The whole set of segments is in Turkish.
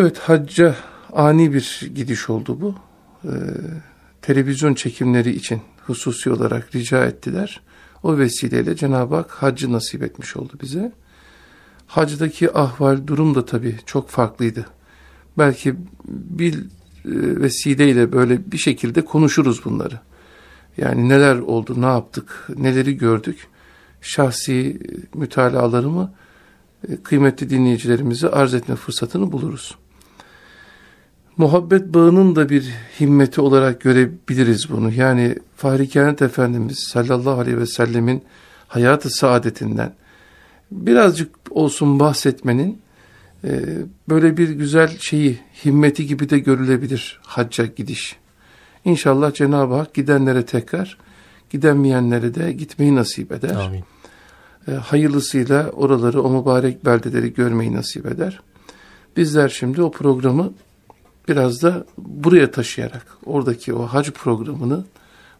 Evet hacca ani bir gidiş oldu bu. Ee, televizyon çekimleri için hususi olarak rica ettiler. O vesileyle Cenab-ı Hak hacı nasip etmiş oldu bize. Hacdaki ahval durum da tabii çok farklıydı. Belki bir e, vesileyle böyle bir şekilde konuşuruz bunları. Yani neler oldu, ne yaptık, neleri gördük. Şahsi mütalalarımı e, kıymetli dinleyicilerimize arz etme fırsatını buluruz muhabbet bağının da bir himmeti olarak görebiliriz bunu. Yani Fahri Kainat Efendimiz sallallahu aleyhi ve sellemin hayatı saadetinden birazcık olsun bahsetmenin e, böyle bir güzel şeyi, himmeti gibi de görülebilir hacca gidiş. İnşallah Cenab-ı Hak gidenlere tekrar, gidemeyenlere de gitmeyi nasip eder. Amin. E, hayırlısıyla oraları, o mübarek beldeleri görmeyi nasip eder. Bizler şimdi o programı biraz da buraya taşıyarak oradaki o hac programının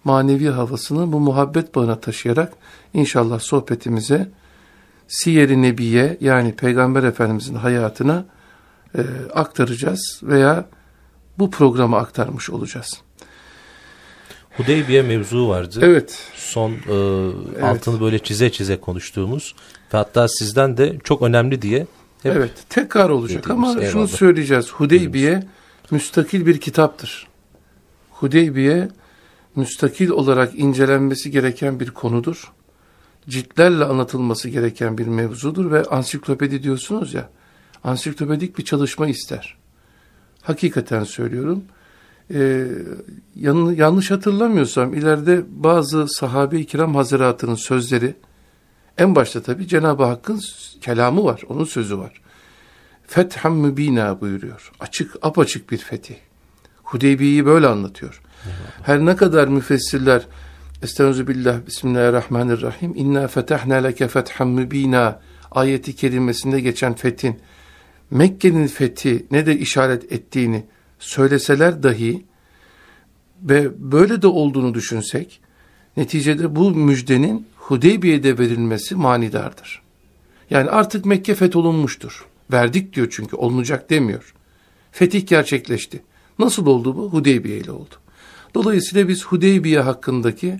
manevi havasını bu muhabbet bağına taşıyarak inşallah sohbetimize Siyer-i Nebiye yani Peygamber Efendimizin hayatına e, aktaracağız veya bu programı aktarmış olacağız. Hudeybiye mevzu vardı. Evet. Son e, evet. altını böyle çize çize konuştuğumuz ve hatta sizden de çok önemli diye. evet tekrar olacak ama eyvallah. şunu söyleyeceğiz. Hudeybiye Bilmiyorum müstakil bir kitaptır. Hudeybiye müstakil olarak incelenmesi gereken bir konudur. Ciltlerle anlatılması gereken bir mevzudur ve ansiklopedi diyorsunuz ya, ansiklopedik bir çalışma ister. Hakikaten söylüyorum. Ee, yan, yanlış hatırlamıyorsam ileride bazı sahabe-i kiram haziratının sözleri, en başta tabi Cenab-ı Hakk'ın kelamı var, onun sözü var. Fetham mübina buyuruyor. Açık, apaçık bir fetih. Hudeybiye'yi böyle anlatıyor. Her ne kadar müfessirler Estaizu billah, bismillahirrahmanirrahim. İnna fetahna leke fethan mübina ayeti kerimesinde geçen fetin Mekke'nin fethi ne de işaret ettiğini söyleseler dahi ve böyle de olduğunu düşünsek neticede bu müjdenin Hudeybiye'de verilmesi manidardır. Yani artık Mekke fetholunmuştur. Verdik diyor çünkü olunacak demiyor. Fetih gerçekleşti. Nasıl oldu bu? Hudeybiye ile oldu. Dolayısıyla biz Hudeybiye hakkındaki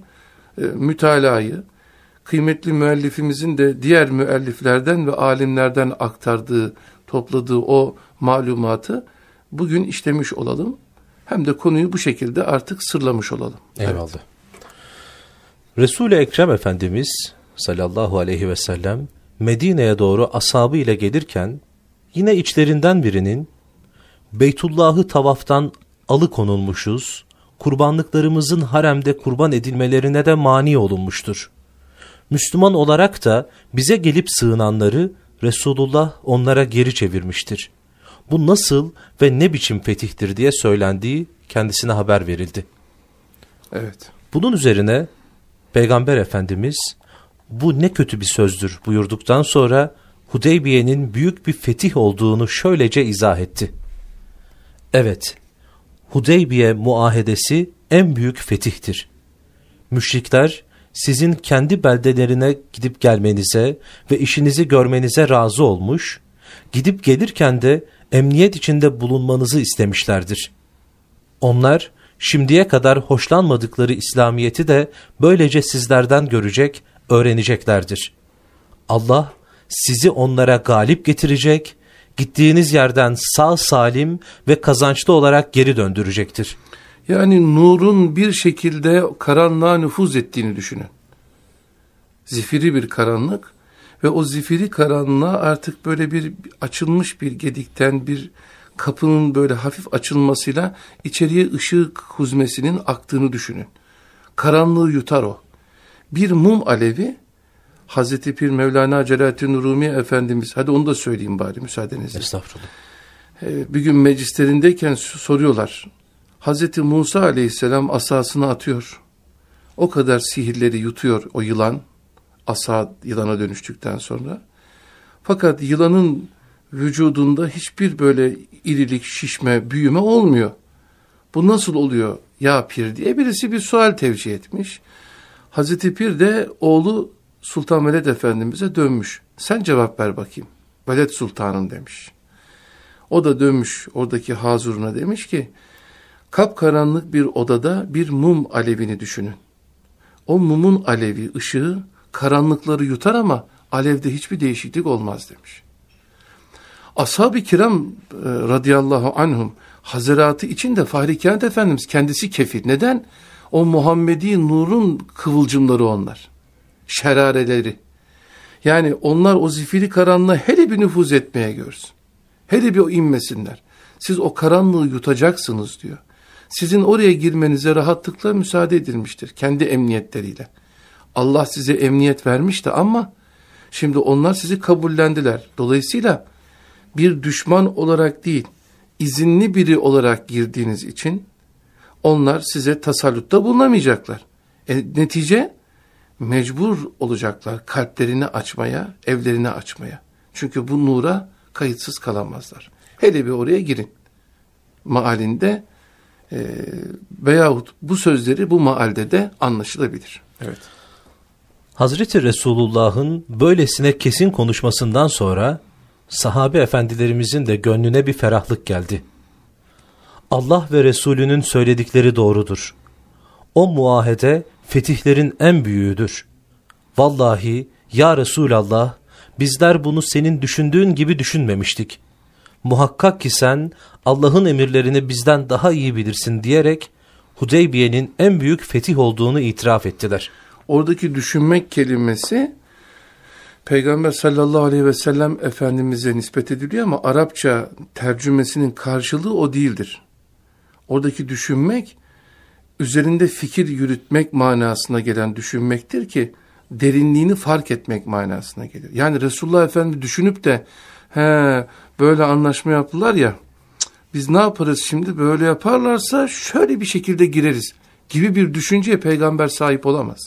e, mütalayı kıymetli müellifimizin de diğer müelliflerden ve alimlerden aktardığı, topladığı o malumatı bugün işlemiş olalım. Hem de konuyu bu şekilde artık sırlamış olalım. Eyvallah. Evet. Resul-i Ekrem Efendimiz sallallahu aleyhi ve sellem Medine'ye doğru asabı ile gelirken Yine içlerinden birinin Beytullah'ı tavaftan alıkonulmuşuz, kurbanlıklarımızın haremde kurban edilmelerine de mani olunmuştur. Müslüman olarak da bize gelip sığınanları Resulullah onlara geri çevirmiştir. Bu nasıl ve ne biçim fetihtir diye söylendiği kendisine haber verildi. Evet. Bunun üzerine Peygamber Efendimiz bu ne kötü bir sözdür buyurduktan sonra Hudeybiye'nin büyük bir fetih olduğunu şöylece izah etti. Evet, Hudeybiye muahedesi en büyük fetihtir. Müşrikler sizin kendi beldelerine gidip gelmenize ve işinizi görmenize razı olmuş, gidip gelirken de emniyet içinde bulunmanızı istemişlerdir. Onlar şimdiye kadar hoşlanmadıkları İslamiyeti de böylece sizlerden görecek, öğreneceklerdir. Allah sizi onlara galip getirecek, gittiğiniz yerden sağ salim ve kazançlı olarak geri döndürecektir. Yani nurun bir şekilde karanlığa nüfuz ettiğini düşünün. Zifiri bir karanlık ve o zifiri karanlığa artık böyle bir açılmış bir gedikten bir kapının böyle hafif açılmasıyla içeriye ışık huzmesinin aktığını düşünün. Karanlığı yutar o. Bir mum alevi Hazreti Pir Mevlana Celalettin Rumi Efendimiz, hadi onu da söyleyeyim bari müsaadenizle. Estağfurullah. Ee, bir gün meclislerindeyken soruyorlar. Hazreti Musa aleyhisselam asasını atıyor. O kadar sihirleri yutuyor o yılan. Asa yılana dönüştükten sonra. Fakat yılanın vücudunda hiçbir böyle irilik, şişme, büyüme olmuyor. Bu nasıl oluyor ya pir diye birisi bir sual tevcih etmiş. Hazreti Pir de oğlu Sultan Veled Efendimiz'e dönmüş. Sen cevap ver bakayım. Veled Sultanım demiş. O da dönmüş oradaki hazuruna demiş ki kapkaranlık bir odada bir mum alevini düşünün. O mumun alevi, ışığı karanlıkları yutar ama alevde hiçbir değişiklik olmaz demiş. Ashab-ı kiram e, radıyallahu anhum Haziratı için de Fahri Kent Efendimiz kendisi kefir. Neden? O Muhammedi nurun kıvılcımları onlar şerareleri. Yani onlar o zifiri karanlığa hele bir nüfuz etmeye görsün. Hele bir o inmesinler. Siz o karanlığı yutacaksınız diyor. Sizin oraya girmenize rahatlıkla müsaade edilmiştir. Kendi emniyetleriyle. Allah size emniyet vermişti ama şimdi onlar sizi kabullendiler. Dolayısıyla bir düşman olarak değil, izinli biri olarak girdiğiniz için onlar size tasallutta bulunamayacaklar. E, netice mecbur olacaklar kalplerini açmaya, evlerini açmaya. Çünkü bu nura kayıtsız kalamazlar. Hele bir oraya girin. Maalinde e, veyahut bu sözleri bu maalde de anlaşılabilir. Evet. Hazreti Resulullah'ın böylesine kesin konuşmasından sonra sahabe efendilerimizin de gönlüne bir ferahlık geldi. Allah ve Resulünün söyledikleri doğrudur. O muahede fetihlerin en büyüğüdür. Vallahi ya Resulallah bizler bunu senin düşündüğün gibi düşünmemiştik. Muhakkak ki sen Allah'ın emirlerini bizden daha iyi bilirsin diyerek Hudeybiye'nin en büyük fetih olduğunu itiraf ettiler. Oradaki düşünmek kelimesi Peygamber sallallahu aleyhi ve sellem Efendimiz'e nispet ediliyor ama Arapça tercümesinin karşılığı o değildir. Oradaki düşünmek üzerinde fikir yürütmek manasına gelen düşünmektir ki derinliğini fark etmek manasına gelir. Yani Resulullah Efendimiz düşünüp de he böyle anlaşma yaptılar ya biz ne yaparız şimdi böyle yaparlarsa şöyle bir şekilde gireriz gibi bir düşünceye peygamber sahip olamaz.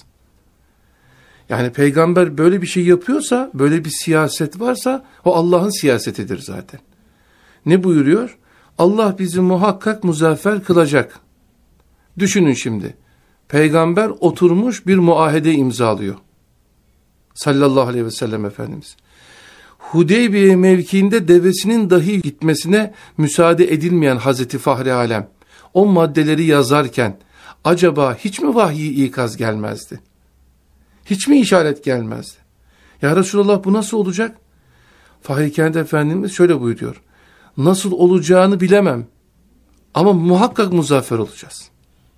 Yani peygamber böyle bir şey yapıyorsa, böyle bir siyaset varsa o Allah'ın siyasetidir zaten. Ne buyuruyor? Allah bizi muhakkak muzaffer kılacak. Düşünün şimdi. Peygamber oturmuş bir muahede imzalıyor. Sallallahu aleyhi ve sellem Efendimiz. Hudeybiye mevkiinde devesinin dahi gitmesine müsaade edilmeyen Hazreti Fahri Alem o maddeleri yazarken acaba hiç mi vahyi ikaz gelmezdi? Hiç mi işaret gelmezdi? Ya Resulallah bu nasıl olacak? Fahri Kendi Efendimiz şöyle buyuruyor. Nasıl olacağını bilemem ama muhakkak muzaffer olacağız.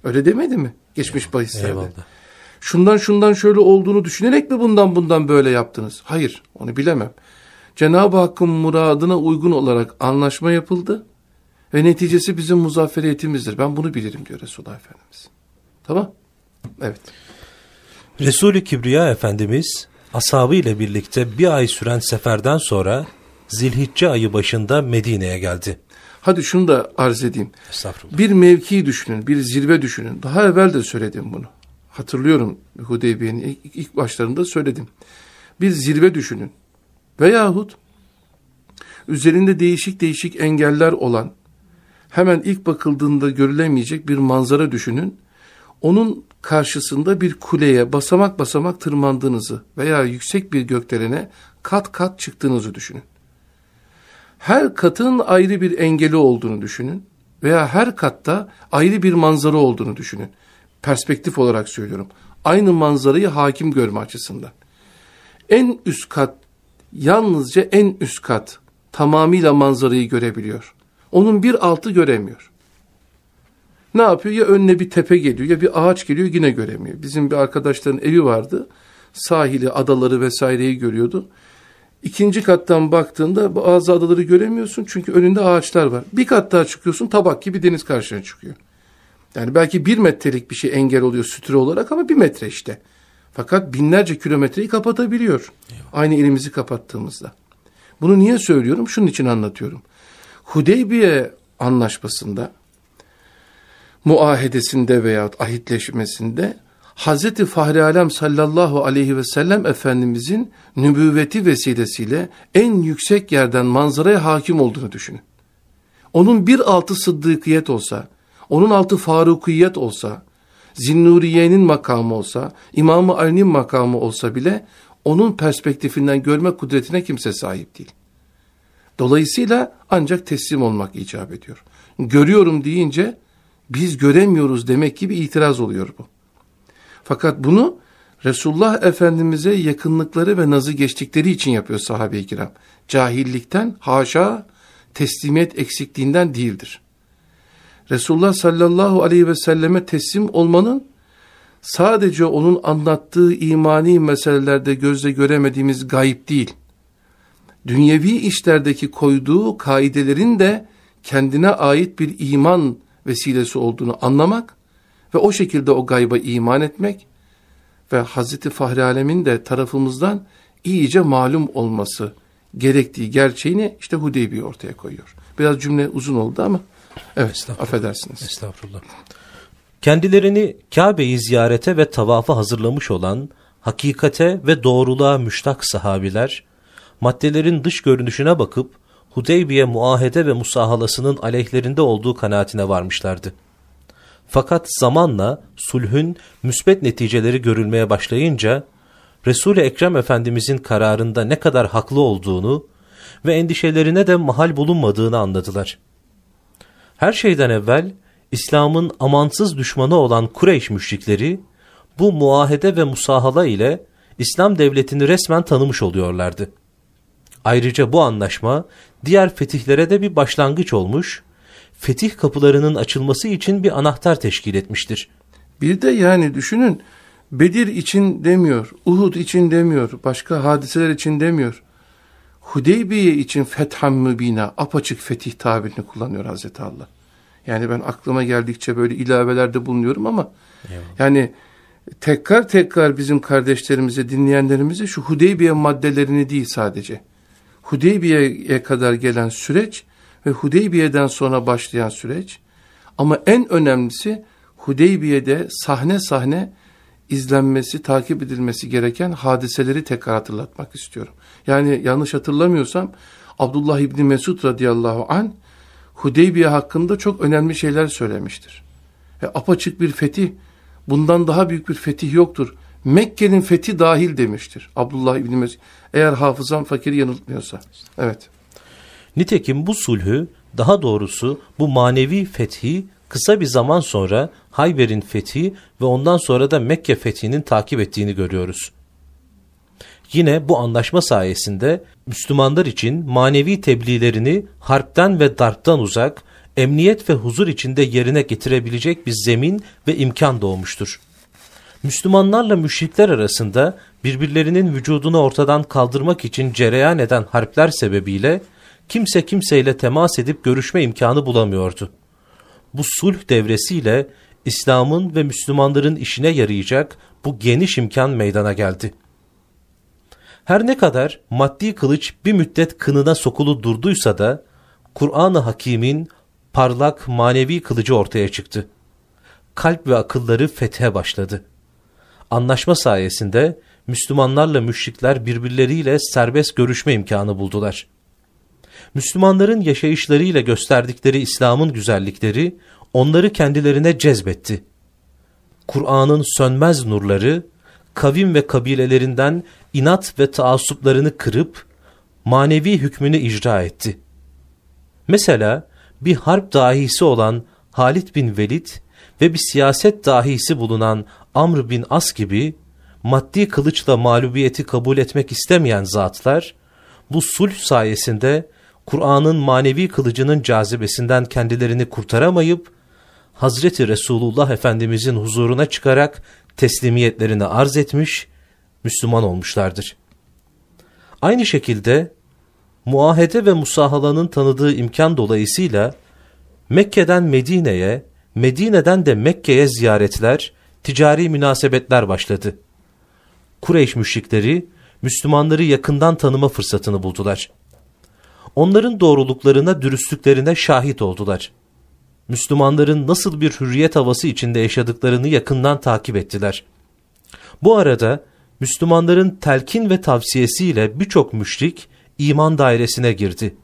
Öyle demedi mi? Geçmiş bahislerde. Eyvallah. Şundan şundan şöyle olduğunu düşünerek mi bundan bundan böyle yaptınız? Hayır, onu bilemem. Cenab-ı Hakk'ın muradına uygun olarak anlaşma yapıldı. Ve neticesi bizim muzafferiyetimizdir. Ben bunu bilirim diyor Resulullah Efendimiz. Tamam. Evet. Resulü Kibriya Efendimiz ashabı ile birlikte bir ay süren seferden sonra Zilhicce ayı başında Medine'ye geldi. Hadi şunu da arz edeyim. Bir mevki düşünün, bir zirve düşünün. Daha evvel de söyledim bunu. Hatırlıyorum Hudeybiye'nin ilk, ilk başlarında söyledim. Bir zirve düşünün. Veyahut üzerinde değişik değişik engeller olan, hemen ilk bakıldığında görülemeyecek bir manzara düşünün. Onun karşısında bir kuleye basamak basamak tırmandığınızı veya yüksek bir gökdelene kat kat çıktığınızı düşünün her katın ayrı bir engeli olduğunu düşünün veya her katta ayrı bir manzara olduğunu düşünün. Perspektif olarak söylüyorum. Aynı manzarayı hakim görme açısından. En üst kat, yalnızca en üst kat tamamıyla manzarayı görebiliyor. Onun bir altı göremiyor. Ne yapıyor? Ya önüne bir tepe geliyor ya bir ağaç geliyor yine göremiyor. Bizim bir arkadaşların evi vardı. Sahili, adaları vesaireyi görüyordu. İkinci kattan baktığında bazı adaları göremiyorsun çünkü önünde ağaçlar var. Bir kat daha çıkıyorsun tabak gibi deniz karşına çıkıyor. Yani belki bir metrelik bir şey engel oluyor sütüre olarak ama bir metre işte. Fakat binlerce kilometreyi kapatabiliyor. Eyvallah. Aynı elimizi kapattığımızda. Bunu niye söylüyorum? Şunun için anlatıyorum. Hudeybiye anlaşmasında, muahedesinde veya ahitleşmesinde Hazreti Fahri Alem sallallahu aleyhi ve sellem Efendimizin nübüvveti vesilesiyle en yüksek yerden manzaraya hakim olduğunu düşünün. Onun bir altı sıddıkiyet olsa, onun altı farukiyet olsa, Zinnuriye'nin makamı olsa, İmam-ı Ali'nin makamı olsa bile onun perspektifinden görme kudretine kimse sahip değil. Dolayısıyla ancak teslim olmak icap ediyor. Görüyorum deyince biz göremiyoruz demek gibi itiraz oluyor bu. Fakat bunu Resulullah Efendimiz'e yakınlıkları ve nazı geçtikleri için yapıyor sahabe-i kiram. Cahillikten, haşa, teslimiyet eksikliğinden değildir. Resulullah sallallahu aleyhi ve selleme teslim olmanın sadece onun anlattığı imani meselelerde gözle göremediğimiz gayip değil. Dünyevi işlerdeki koyduğu kaidelerin de kendine ait bir iman vesilesi olduğunu anlamak ve o şekilde o gayba iman etmek ve Hazreti Fahri Alem'in de tarafımızdan iyice malum olması gerektiği gerçeğini işte Hudeybiye ortaya koyuyor. Biraz cümle uzun oldu ama evet Estağfurullah. affedersiniz. Estağfurullah. Kendilerini Kabe'yi ziyarete ve tavafa hazırlamış olan hakikate ve doğruluğa müştak sahabiler, maddelerin dış görünüşüne bakıp Hudeybiye muahede ve musahalasının aleyhlerinde olduğu kanaatine varmışlardı. Fakat zamanla sulhün müsbet neticeleri görülmeye başlayınca Resul-i Ekrem Efendimizin kararında ne kadar haklı olduğunu ve endişelerine de mahal bulunmadığını anladılar. Her şeyden evvel İslam'ın amansız düşmanı olan Kureyş müşrikleri bu muahede ve musahala ile İslam devletini resmen tanımış oluyorlardı. Ayrıca bu anlaşma diğer fetihlere de bir başlangıç olmuş fetih kapılarının açılması için bir anahtar teşkil etmiştir. Bir de yani düşünün Bedir için demiyor, Uhud için demiyor, başka hadiseler için demiyor. Hudeybiye için fetham mübina, apaçık fetih tabirini kullanıyor Hazreti Allah. Yani ben aklıma geldikçe böyle ilavelerde bulunuyorum ama Eyvallah. yani tekrar tekrar bizim kardeşlerimize, dinleyenlerimize şu Hudeybiye maddelerini değil sadece. Hudeybiye'ye kadar gelen süreç ve Hudeybiye'den sonra başlayan süreç ama en önemlisi Hudeybiye'de sahne sahne izlenmesi, takip edilmesi gereken hadiseleri tekrar hatırlatmak istiyorum. Yani yanlış hatırlamıyorsam Abdullah İbni Mesud radıyallahu an Hudeybiye hakkında çok önemli şeyler söylemiştir. E, apaçık bir fetih, bundan daha büyük bir fetih yoktur. Mekke'nin fethi dahil demiştir Abdullah İbni Mesud. Eğer hafızam fakiri yanıltmıyorsa. Evet. Nitekim bu sulhü, daha doğrusu bu manevi fethi kısa bir zaman sonra Hayber'in fethi ve ondan sonra da Mekke fethinin takip ettiğini görüyoruz. Yine bu anlaşma sayesinde Müslümanlar için manevi tebliğlerini harpten ve darptan uzak, emniyet ve huzur içinde yerine getirebilecek bir zemin ve imkan doğmuştur. Müslümanlarla müşrikler arasında birbirlerinin vücudunu ortadan kaldırmak için cereyan eden harpler sebebiyle kimse kimseyle temas edip görüşme imkanı bulamıyordu. Bu sulh devresiyle İslam'ın ve Müslümanların işine yarayacak bu geniş imkan meydana geldi. Her ne kadar maddi kılıç bir müddet kınına sokulu durduysa da Kur'an-ı Hakim'in parlak manevi kılıcı ortaya çıktı. Kalp ve akılları fethe başladı. Anlaşma sayesinde Müslümanlarla müşrikler birbirleriyle serbest görüşme imkanı buldular. Müslümanların yaşayışlarıyla gösterdikleri İslam'ın güzellikleri onları kendilerine cezbetti. Kur'an'ın sönmez nurları kavim ve kabilelerinden inat ve taassuplarını kırıp manevi hükmünü icra etti. Mesela bir harp dahisi olan Halid bin Velid ve bir siyaset dahisi bulunan Amr bin As gibi maddi kılıçla mağlubiyeti kabul etmek istemeyen zatlar bu sulh sayesinde Kur'an'ın manevi kılıcının cazibesinden kendilerini kurtaramayıp, Hazreti Resulullah Efendimizin huzuruna çıkarak teslimiyetlerini arz etmiş, Müslüman olmuşlardır. Aynı şekilde, muahede ve musahalanın tanıdığı imkan dolayısıyla, Mekke'den Medine'ye, Medine'den de Mekke'ye ziyaretler, ticari münasebetler başladı. Kureyş müşrikleri, Müslümanları yakından tanıma fırsatını buldular.'' onların doğruluklarına, dürüstlüklerine şahit oldular. Müslümanların nasıl bir hürriyet havası içinde yaşadıklarını yakından takip ettiler. Bu arada Müslümanların telkin ve tavsiyesiyle birçok müşrik iman dairesine girdi.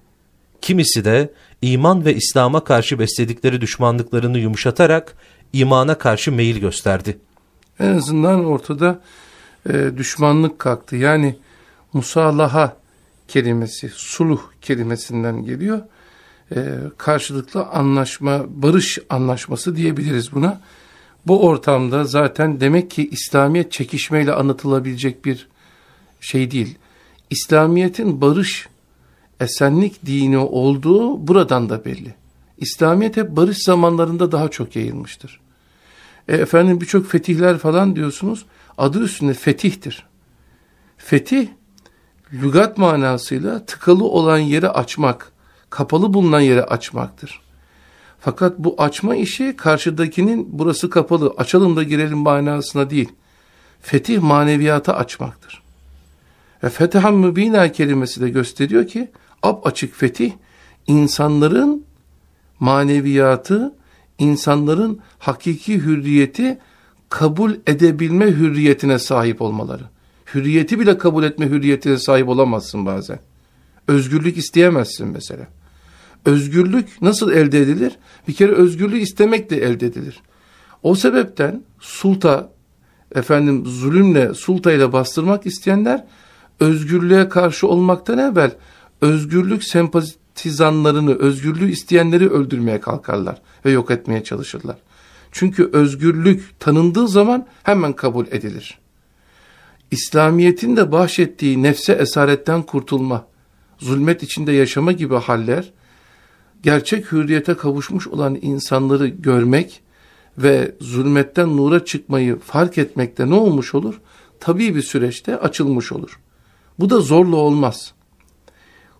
Kimisi de iman ve İslam'a karşı besledikleri düşmanlıklarını yumuşatarak imana karşı meyil gösterdi. En azından ortada e, düşmanlık kalktı. Yani musallaha kelimesi, suluh kelimesinden geliyor. E, karşılıklı anlaşma, barış anlaşması diyebiliriz buna. Bu ortamda zaten demek ki İslamiyet çekişmeyle anlatılabilecek bir şey değil. İslamiyet'in barış, esenlik dini olduğu buradan da belli. İslamiyet hep barış zamanlarında daha çok yayılmıştır. E, efendim birçok fetihler falan diyorsunuz. Adı üstünde fetihtir. Fetih lügat manasıyla tıkalı olan yeri açmak, kapalı bulunan yeri açmaktır. Fakat bu açma işi karşıdakinin burası kapalı, açalım da girelim manasına değil. Fetih maneviyata açmaktır. Ve fetihan mübina kelimesi de gösteriyor ki ap açık fetih insanların maneviyatı, insanların hakiki hürriyeti kabul edebilme hürriyetine sahip olmaları hürriyeti bile kabul etme hürriyetine sahip olamazsın bazen. Özgürlük isteyemezsin mesela. Özgürlük nasıl elde edilir? Bir kere özgürlüğü istemek de elde edilir. O sebepten sulta, efendim zulümle, sultayla bastırmak isteyenler özgürlüğe karşı olmaktan evvel özgürlük sempatizanlarını, özgürlüğü isteyenleri öldürmeye kalkarlar ve yok etmeye çalışırlar. Çünkü özgürlük tanındığı zaman hemen kabul edilir. İslamiyet'in de bahşettiği nefse esaretten kurtulma, zulmet içinde yaşama gibi haller, gerçek hürriyete kavuşmuş olan insanları görmek ve zulmetten nura çıkmayı fark etmekte ne olmuş olur? Tabii bir süreçte açılmış olur. Bu da zorla olmaz.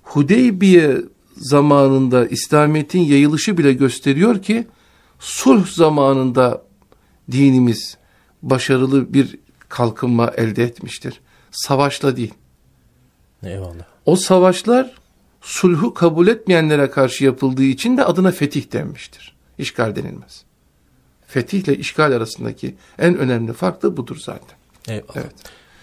Hudeybiye zamanında İslamiyet'in yayılışı bile gösteriyor ki, sulh zamanında dinimiz başarılı bir kalkınma elde etmiştir. Savaşla değil. Eyvallah. O savaşlar sulhu kabul etmeyenlere karşı yapıldığı için de adına fetih denmiştir. İşgal denilmez. Fetihle işgal arasındaki en önemli fark da budur zaten. Eyvallah. Evet.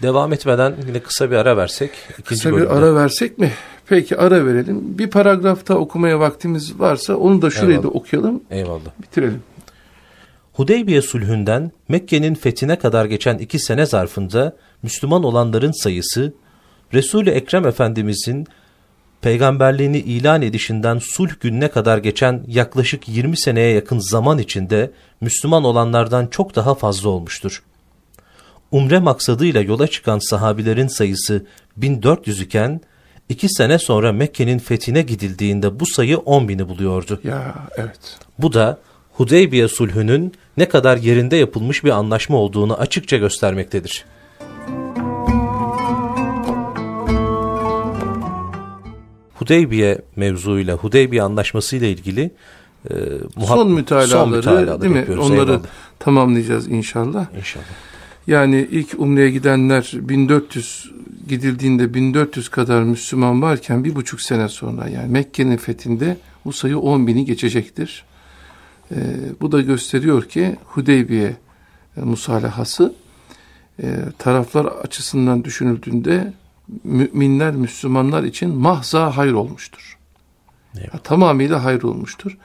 Devam etmeden yine kısa bir ara versek. Kısa bölümde. bir ara versek mi? Peki ara verelim. Bir paragrafta okumaya vaktimiz varsa onu da şurayı Eyvallah. da okuyalım. Eyvallah. Bitirelim. Hudeybiye sulhünden Mekke'nin fethine kadar geçen iki sene zarfında Müslüman olanların sayısı, Resul-i Ekrem Efendimizin peygamberliğini ilan edişinden sulh gününe kadar geçen yaklaşık 20 seneye yakın zaman içinde Müslüman olanlardan çok daha fazla olmuştur. Umre maksadıyla yola çıkan sahabilerin sayısı 1400 iken, iki sene sonra Mekke'nin fethine gidildiğinde bu sayı 10 bini buluyordu. Ya evet. Bu da Hudeybiye sulhünün ne kadar yerinde yapılmış bir anlaşma olduğunu açıkça göstermektedir. Hudeybiye mevzuyla, Hudeybiye anlaşması ile ilgili e, muhab- son mütalaları, değil mi? Onları eyvallah. tamamlayacağız inşallah. İnşallah. Yani ilk umreye gidenler 1400 gidildiğinde 1400 kadar Müslüman varken bir buçuk sene sonra yani Mekke'nin fethinde bu sayı 10 bini geçecektir. E, bu da gösteriyor ki Hudeybiye e, musalahası e, taraflar açısından düşünüldüğünde müminler, Müslümanlar için mahza hayır olmuştur. Evet. tamamıyla hayır olmuştur.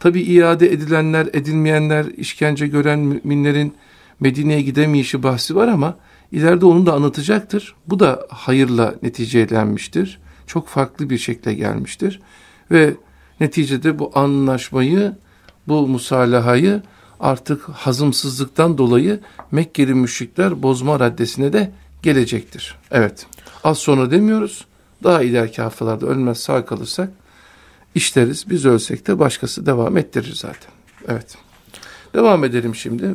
Tabi iade edilenler, edilmeyenler, işkence gören müminlerin Medine'ye gidemeyişi bahsi var ama ileride onu da anlatacaktır. Bu da hayırla neticelenmiştir. Çok farklı bir şekle gelmiştir. Ve neticede bu anlaşmayı bu musalahayı artık hazımsızlıktan dolayı Mekkeli müşrikler bozma raddesine de gelecektir. Evet az sonra demiyoruz daha ileriki haftalarda ölmez sağ kalırsak işleriz biz ölsek de başkası devam ettirir zaten. Evet devam edelim şimdi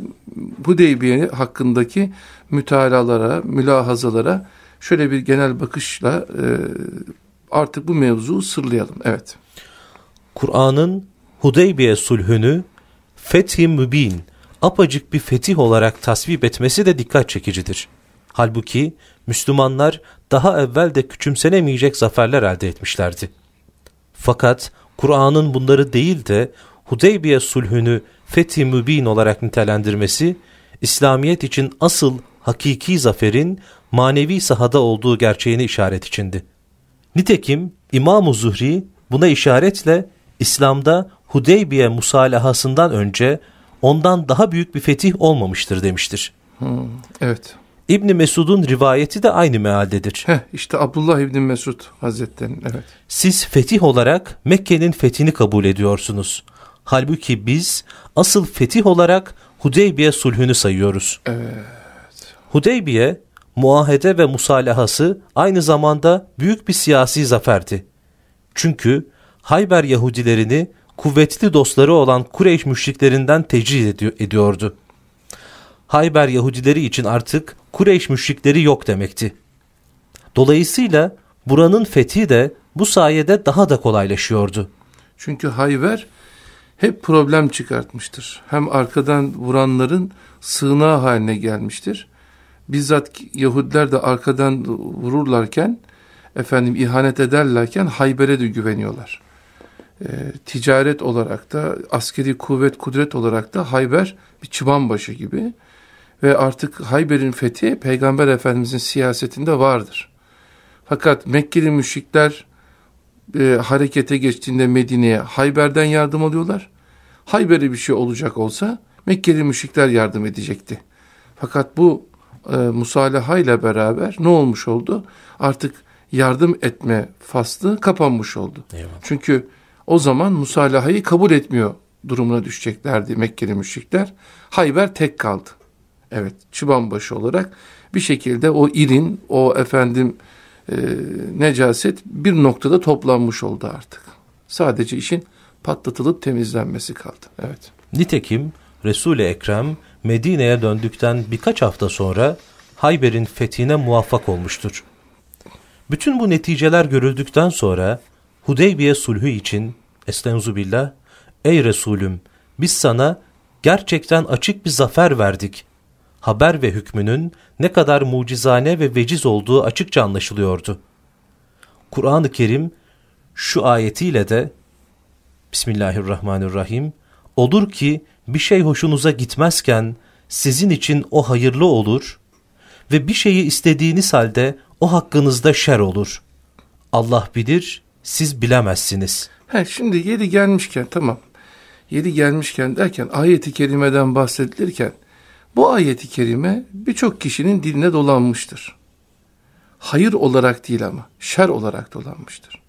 bu Hudeybiye hakkındaki mütalalara mülahazalara şöyle bir genel bakışla e, artık bu mevzuyu sırlayalım. Evet. Kur'an'ın Hudeybiye sulhünü fethi mübin, apacık bir fetih olarak tasvip etmesi de dikkat çekicidir. Halbuki Müslümanlar daha evvel de küçümsenemeyecek zaferler elde etmişlerdi. Fakat Kur'an'ın bunları değil de Hudeybiye sulhünü fethi mübin olarak nitelendirmesi, İslamiyet için asıl hakiki zaferin manevi sahada olduğu gerçeğini işaret içindi. Nitekim İmam-ı Zuhri buna işaretle İslam'da Hudeybiye musalahasından önce ondan daha büyük bir fetih olmamıştır demiştir. Hmm, evet. İbni Mesud'un rivayeti de aynı mealdedir. Heh, işte Abdullah İbni Mesud Hazretleri'nin evet. Siz fetih olarak Mekke'nin fethini kabul ediyorsunuz. Halbuki biz asıl fetih olarak Hudeybiye sulhünü sayıyoruz. Evet. Hudeybiye muahede ve musalahası aynı zamanda büyük bir siyasi zaferdi. Çünkü Hayber Yahudilerini kuvvetli dostları olan Kureyş müşriklerinden tecrit ediyordu. Hayber Yahudileri için artık Kureyş müşrikleri yok demekti. Dolayısıyla buranın fethi de bu sayede daha da kolaylaşıyordu. Çünkü Hayber hep problem çıkartmıştır. Hem arkadan vuranların sığınağı haline gelmiştir. Bizzat Yahudiler de arkadan vururlarken, efendim ihanet ederlerken Hayber'e de güveniyorlar e, ticaret olarak da askeri kuvvet kudret olarak da Hayber bir çıban başı gibi ve artık Hayber'in fethi Peygamber Efendimizin siyasetinde vardır. Fakat Mekkeli müşrikler e, harekete geçtiğinde Medine'ye Hayber'den yardım alıyorlar. Hayber'e bir şey olacak olsa Mekkeli müşrikler yardım edecekti. Fakat bu e, musalaha ile beraber ne olmuş oldu? Artık yardım etme faslı kapanmış oldu. Eyvallah. Çünkü o zaman musalahayı kabul etmiyor durumuna düşeceklerdi Mekkeli müşrikler. Hayber tek kaldı. Evet başı olarak bir şekilde o irin, o efendim e, necaset bir noktada toplanmış oldu artık. Sadece işin patlatılıp temizlenmesi kaldı. Evet. Nitekim Resul-i Ekrem Medine'ye döndükten birkaç hafta sonra Hayber'in fethine muvaffak olmuştur. Bütün bu neticeler görüldükten sonra Hudeybiye sulhü için Estenzu billah. Ey Resulüm biz sana gerçekten açık bir zafer verdik. Haber ve hükmünün ne kadar mucizane ve veciz olduğu açıkça anlaşılıyordu. Kur'an-ı Kerim şu ayetiyle de Bismillahirrahmanirrahim olur ki bir şey hoşunuza gitmezken sizin için o hayırlı olur ve bir şeyi istediğiniz halde o hakkınızda şer olur. Allah bilir, siz bilemezsiniz.'' He, şimdi yeri gelmişken tamam. Yeri gelmişken derken ayeti kerimeden bahsedilirken bu ayeti kerime birçok kişinin diline dolanmıştır. Hayır olarak değil ama şer olarak dolanmıştır.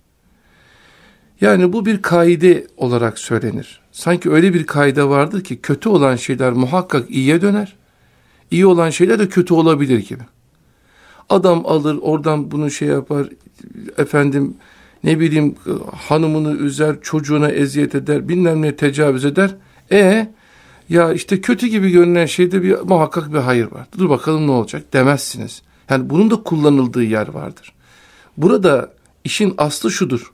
Yani bu bir kaide olarak söylenir. Sanki öyle bir kaide vardır ki kötü olan şeyler muhakkak iyiye döner. İyi olan şeyler de kötü olabilir gibi. Adam alır oradan bunu şey yapar efendim ne bileyim hanımını üzer, çocuğuna eziyet eder, bilmem ne tecavüz eder. E ya işte kötü gibi görünen şeyde bir muhakkak bir hayır var. Dur bakalım ne olacak demezsiniz. Yani bunun da kullanıldığı yer vardır. Burada işin aslı şudur.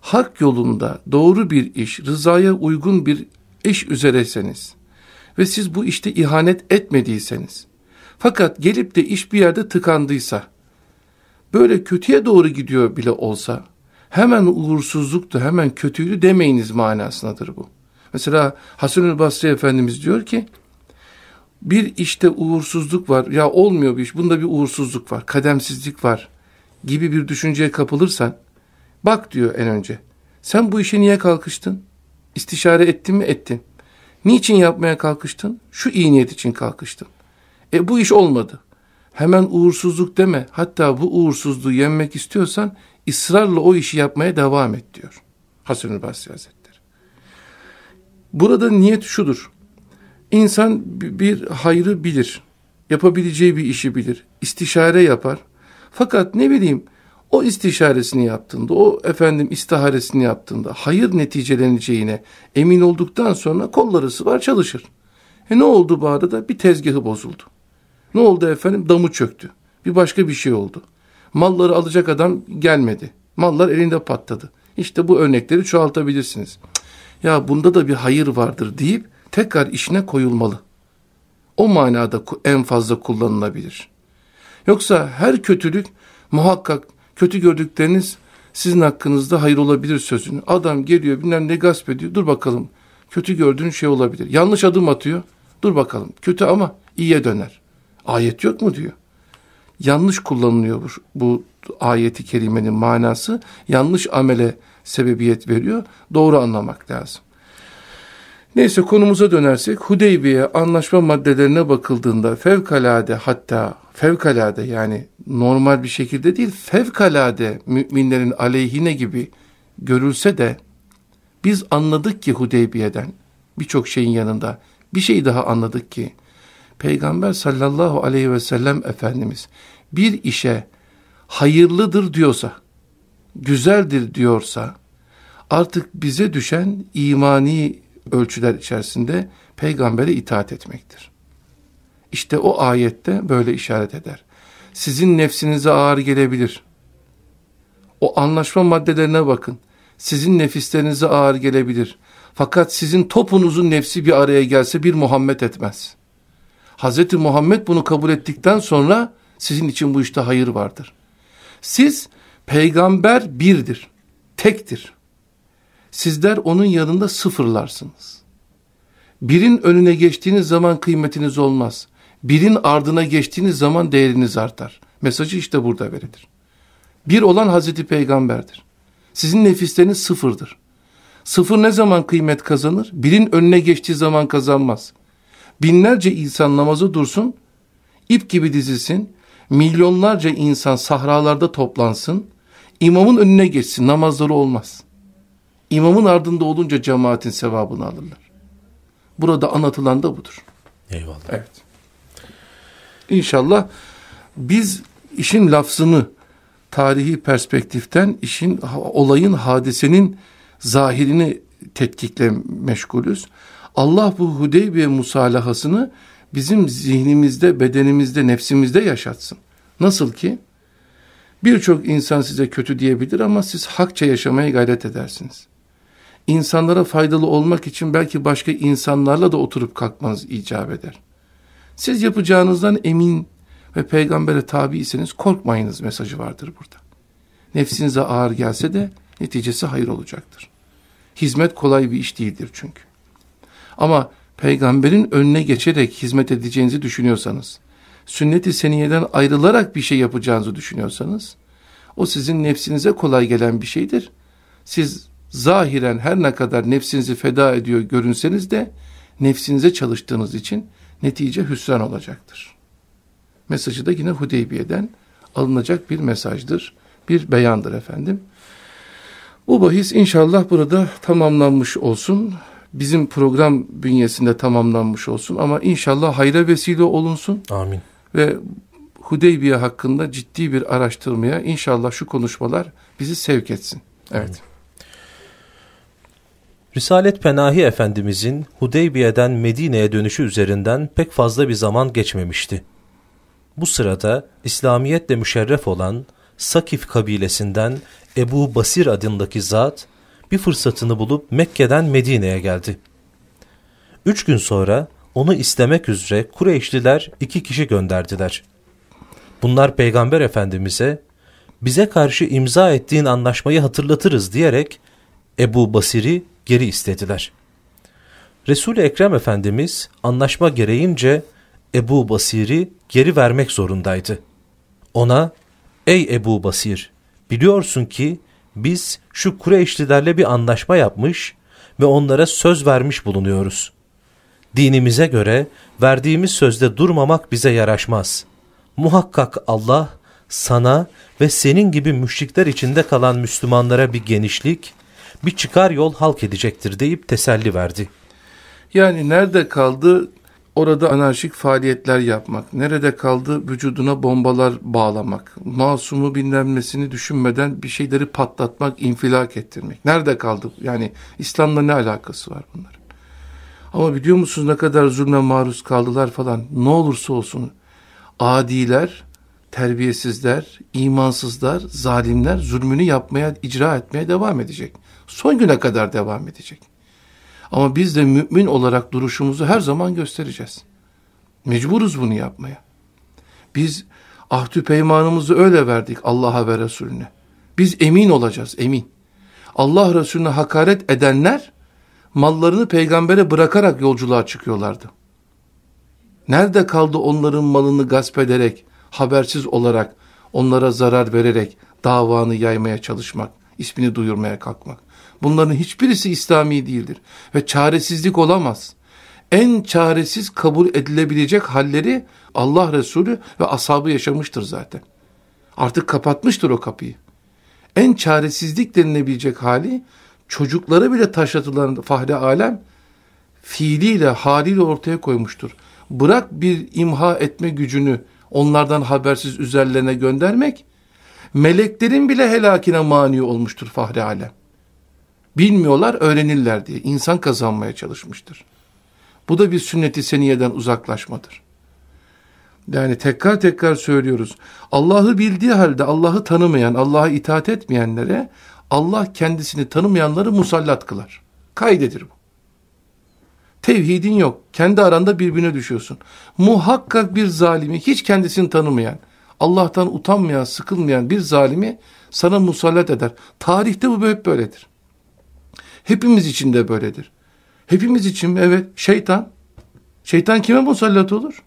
Hak yolunda doğru bir iş, rızaya uygun bir iş üzereyseniz ve siz bu işte ihanet etmediyseniz fakat gelip de iş bir yerde tıkandıysa böyle kötüye doğru gidiyor bile olsa hemen uğursuzluktu, hemen kötüydü demeyiniz manasındadır bu. Mesela Hasan-ül Basri Efendimiz diyor ki bir işte uğursuzluk var ya olmuyor bir iş bunda bir uğursuzluk var kademsizlik var gibi bir düşünceye kapılırsan bak diyor en önce sen bu işe niye kalkıştın istişare ettin mi ettin niçin yapmaya kalkıştın şu iyi niyet için kalkıştın e bu iş olmadı Hemen uğursuzluk deme. Hatta bu uğursuzluğu yenmek istiyorsan ısrarla o işi yapmaya devam et diyor. Hasan-ül Basri Hazretleri. Burada niyet şudur. İnsan bir hayrı bilir. Yapabileceği bir işi bilir. İstişare yapar. Fakat ne bileyim o istişaresini yaptığında, o efendim istiharesini yaptığında hayır neticeleneceğine emin olduktan sonra kolları sıvar çalışır. E ne oldu bu arada? Bir tezgahı bozuldu. Ne oldu efendim? Damı çöktü. Bir başka bir şey oldu. Malları alacak adam gelmedi. Mallar elinde patladı. İşte bu örnekleri çoğaltabilirsiniz. Ya bunda da bir hayır vardır deyip tekrar işine koyulmalı. O manada en fazla kullanılabilir. Yoksa her kötülük muhakkak kötü gördükleriniz sizin hakkınızda hayır olabilir sözünü. Adam geliyor bilmem ne gasp ediyor. Dur bakalım kötü gördüğün şey olabilir. Yanlış adım atıyor. Dur bakalım kötü ama iyiye döner. Ayet yok mu diyor. Yanlış kullanılıyor bu, bu ayeti kerimenin manası. Yanlış amele sebebiyet veriyor. Doğru anlamak lazım. Neyse konumuza dönersek Hudeybiye anlaşma maddelerine bakıldığında fevkalade hatta fevkalade yani normal bir şekilde değil fevkalade müminlerin aleyhine gibi görülse de biz anladık ki Hudeybiye'den birçok şeyin yanında bir şey daha anladık ki Peygamber sallallahu aleyhi ve sellem Efendimiz bir işe hayırlıdır diyorsa, güzeldir diyorsa artık bize düşen imani ölçüler içerisinde peygambere itaat etmektir. İşte o ayette böyle işaret eder. Sizin nefsinize ağır gelebilir. O anlaşma maddelerine bakın. Sizin nefislerinize ağır gelebilir. Fakat sizin topunuzun nefsi bir araya gelse bir Muhammed etmez. Hazreti Muhammed bunu kabul ettikten sonra sizin için bu işte hayır vardır. Siz peygamber birdir, tektir. Sizler onun yanında sıfırlarsınız. Birin önüne geçtiğiniz zaman kıymetiniz olmaz. Birin ardına geçtiğiniz zaman değeriniz artar. Mesajı işte burada verilir. Bir olan Hazreti Peygamber'dir. Sizin nefisleriniz sıfırdır. Sıfır ne zaman kıymet kazanır? Birin önüne geçtiği zaman kazanmaz binlerce insan namazı dursun, ip gibi dizilsin, milyonlarca insan sahralarda toplansın, imamın önüne geçsin namazları olmaz. İmamın ardında olunca cemaatin sevabını alırlar. Burada anlatılan da budur. Eyvallah. Evet. İnşallah biz işin lafzını tarihi perspektiften işin olayın hadisenin zahirini tetkikle meşgulüz. Allah bu Hudeybiye musalahasını bizim zihnimizde, bedenimizde, nefsimizde yaşatsın. Nasıl ki birçok insan size kötü diyebilir ama siz hakça yaşamaya gayret edersiniz. İnsanlara faydalı olmak için belki başka insanlarla da oturup kalkmanız icap eder. Siz yapacağınızdan emin ve peygambere tabi iseniz korkmayınız mesajı vardır burada. Nefsinize ağır gelse de neticesi hayır olacaktır. Hizmet kolay bir iş değildir çünkü. Ama peygamberin önüne geçerek hizmet edeceğinizi düşünüyorsanız, sünnet-i seniyeden ayrılarak bir şey yapacağınızı düşünüyorsanız, o sizin nefsinize kolay gelen bir şeydir. Siz zahiren her ne kadar nefsinizi feda ediyor görünseniz de, nefsinize çalıştığınız için netice hüsran olacaktır. Mesajı da yine Hudeybiye'den alınacak bir mesajdır, bir beyandır efendim. Bu bahis inşallah burada tamamlanmış olsun bizim program bünyesinde tamamlanmış olsun ama inşallah hayra vesile olunsun. Amin. Ve Hudeybiye hakkında ciddi bir araştırmaya inşallah şu konuşmalar bizi sevk etsin. Evet. Risalet Penahi Efendimizin Hudeybiye'den Medine'ye dönüşü üzerinden pek fazla bir zaman geçmemişti. Bu sırada İslamiyetle müşerref olan Sakif kabilesinden Ebu Basir adındaki zat bir fırsatını bulup Mekke'den Medine'ye geldi. Üç gün sonra onu istemek üzere Kureyşliler iki kişi gönderdiler. Bunlar Peygamber Efendimiz'e bize karşı imza ettiğin anlaşmayı hatırlatırız diyerek Ebu Basir'i geri istediler. Resul-i Ekrem Efendimiz anlaşma gereğince Ebu Basir'i geri vermek zorundaydı. Ona ''Ey Ebu Basir, biliyorsun ki biz şu Kureyşlilerle bir anlaşma yapmış ve onlara söz vermiş bulunuyoruz. Dinimize göre verdiğimiz sözde durmamak bize yaraşmaz. Muhakkak Allah sana ve senin gibi müşrikler içinde kalan Müslümanlara bir genişlik, bir çıkar yol halk edecektir deyip teselli verdi. Yani nerede kaldı Orada anarşik faaliyetler yapmak, nerede kaldı vücuduna bombalar bağlamak, masumu bilinmesini düşünmeden bir şeyleri patlatmak, infilak ettirmek. Nerede kaldı? Yani İslam'la ne alakası var bunların? Ama biliyor musunuz ne kadar zulme maruz kaldılar falan. Ne olursa olsun adiler, terbiyesizler, imansızlar, zalimler zulmünü yapmaya, icra etmeye devam edecek. Son güne kadar devam edecek. Ama biz de mümin olarak duruşumuzu her zaman göstereceğiz. Mecburuz bunu yapmaya. Biz ahdü peymanımızı öyle verdik Allah'a ve Resulüne. Biz emin olacağız, emin. Allah Resulüne hakaret edenler mallarını peygambere bırakarak yolculuğa çıkıyorlardı. Nerede kaldı onların malını gasp ederek, habersiz olarak, onlara zarar vererek davanı yaymaya çalışmak, ismini duyurmaya kalkmak? Bunların hiçbirisi İslami değildir ve çaresizlik olamaz. En çaresiz kabul edilebilecek halleri Allah Resulü ve ashabı yaşamıştır zaten. Artık kapatmıştır o kapıyı. En çaresizlik denilebilecek hali çocuklara bile taşlatılan fahri alem fiiliyle, haliyle ortaya koymuştur. Bırak bir imha etme gücünü onlardan habersiz üzerlerine göndermek, meleklerin bile helakine mani olmuştur fahri alem. Bilmiyorlar öğrenirler diye insan kazanmaya çalışmıştır. Bu da bir sünneti seniyeden uzaklaşmadır. Yani tekrar tekrar söylüyoruz. Allah'ı bildiği halde Allah'ı tanımayan, Allah'a itaat etmeyenlere Allah kendisini tanımayanları musallat kılar. Kaydedir bu. Tevhidin yok. Kendi aranda birbirine düşüyorsun. Muhakkak bir zalimi, hiç kendisini tanımayan, Allah'tan utanmayan, sıkılmayan bir zalimi sana musallat eder. Tarihte bu hep böyledir. Hepimiz için de böyledir. Hepimiz için evet şeytan. Şeytan kime musallat olur?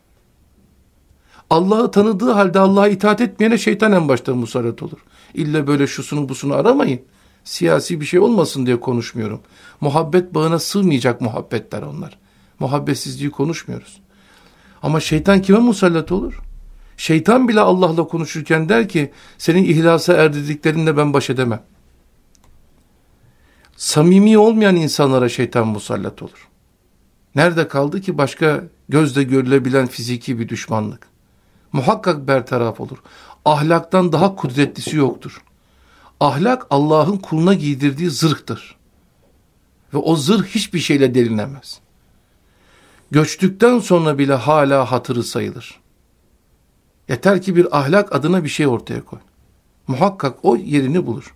Allah'ı tanıdığı halde Allah'a itaat etmeyene şeytan en başta musallat olur. İlla böyle şusunu busunu aramayın. Siyasi bir şey olmasın diye konuşmuyorum. Muhabbet bağına sığmayacak muhabbetler onlar. Muhabbetsizliği konuşmuyoruz. Ama şeytan kime musallat olur? Şeytan bile Allah'la konuşurken der ki senin ihlasa erdirdiklerinle ben baş edemem samimi olmayan insanlara şeytan musallat olur. Nerede kaldı ki başka gözle görülebilen fiziki bir düşmanlık? Muhakkak bertaraf olur. Ahlaktan daha kudretlisi yoktur. Ahlak Allah'ın kuluna giydirdiği zırhtır. Ve o zırh hiçbir şeyle delinemez. Göçtükten sonra bile hala hatırı sayılır. Yeter ki bir ahlak adına bir şey ortaya koy. Muhakkak o yerini bulur.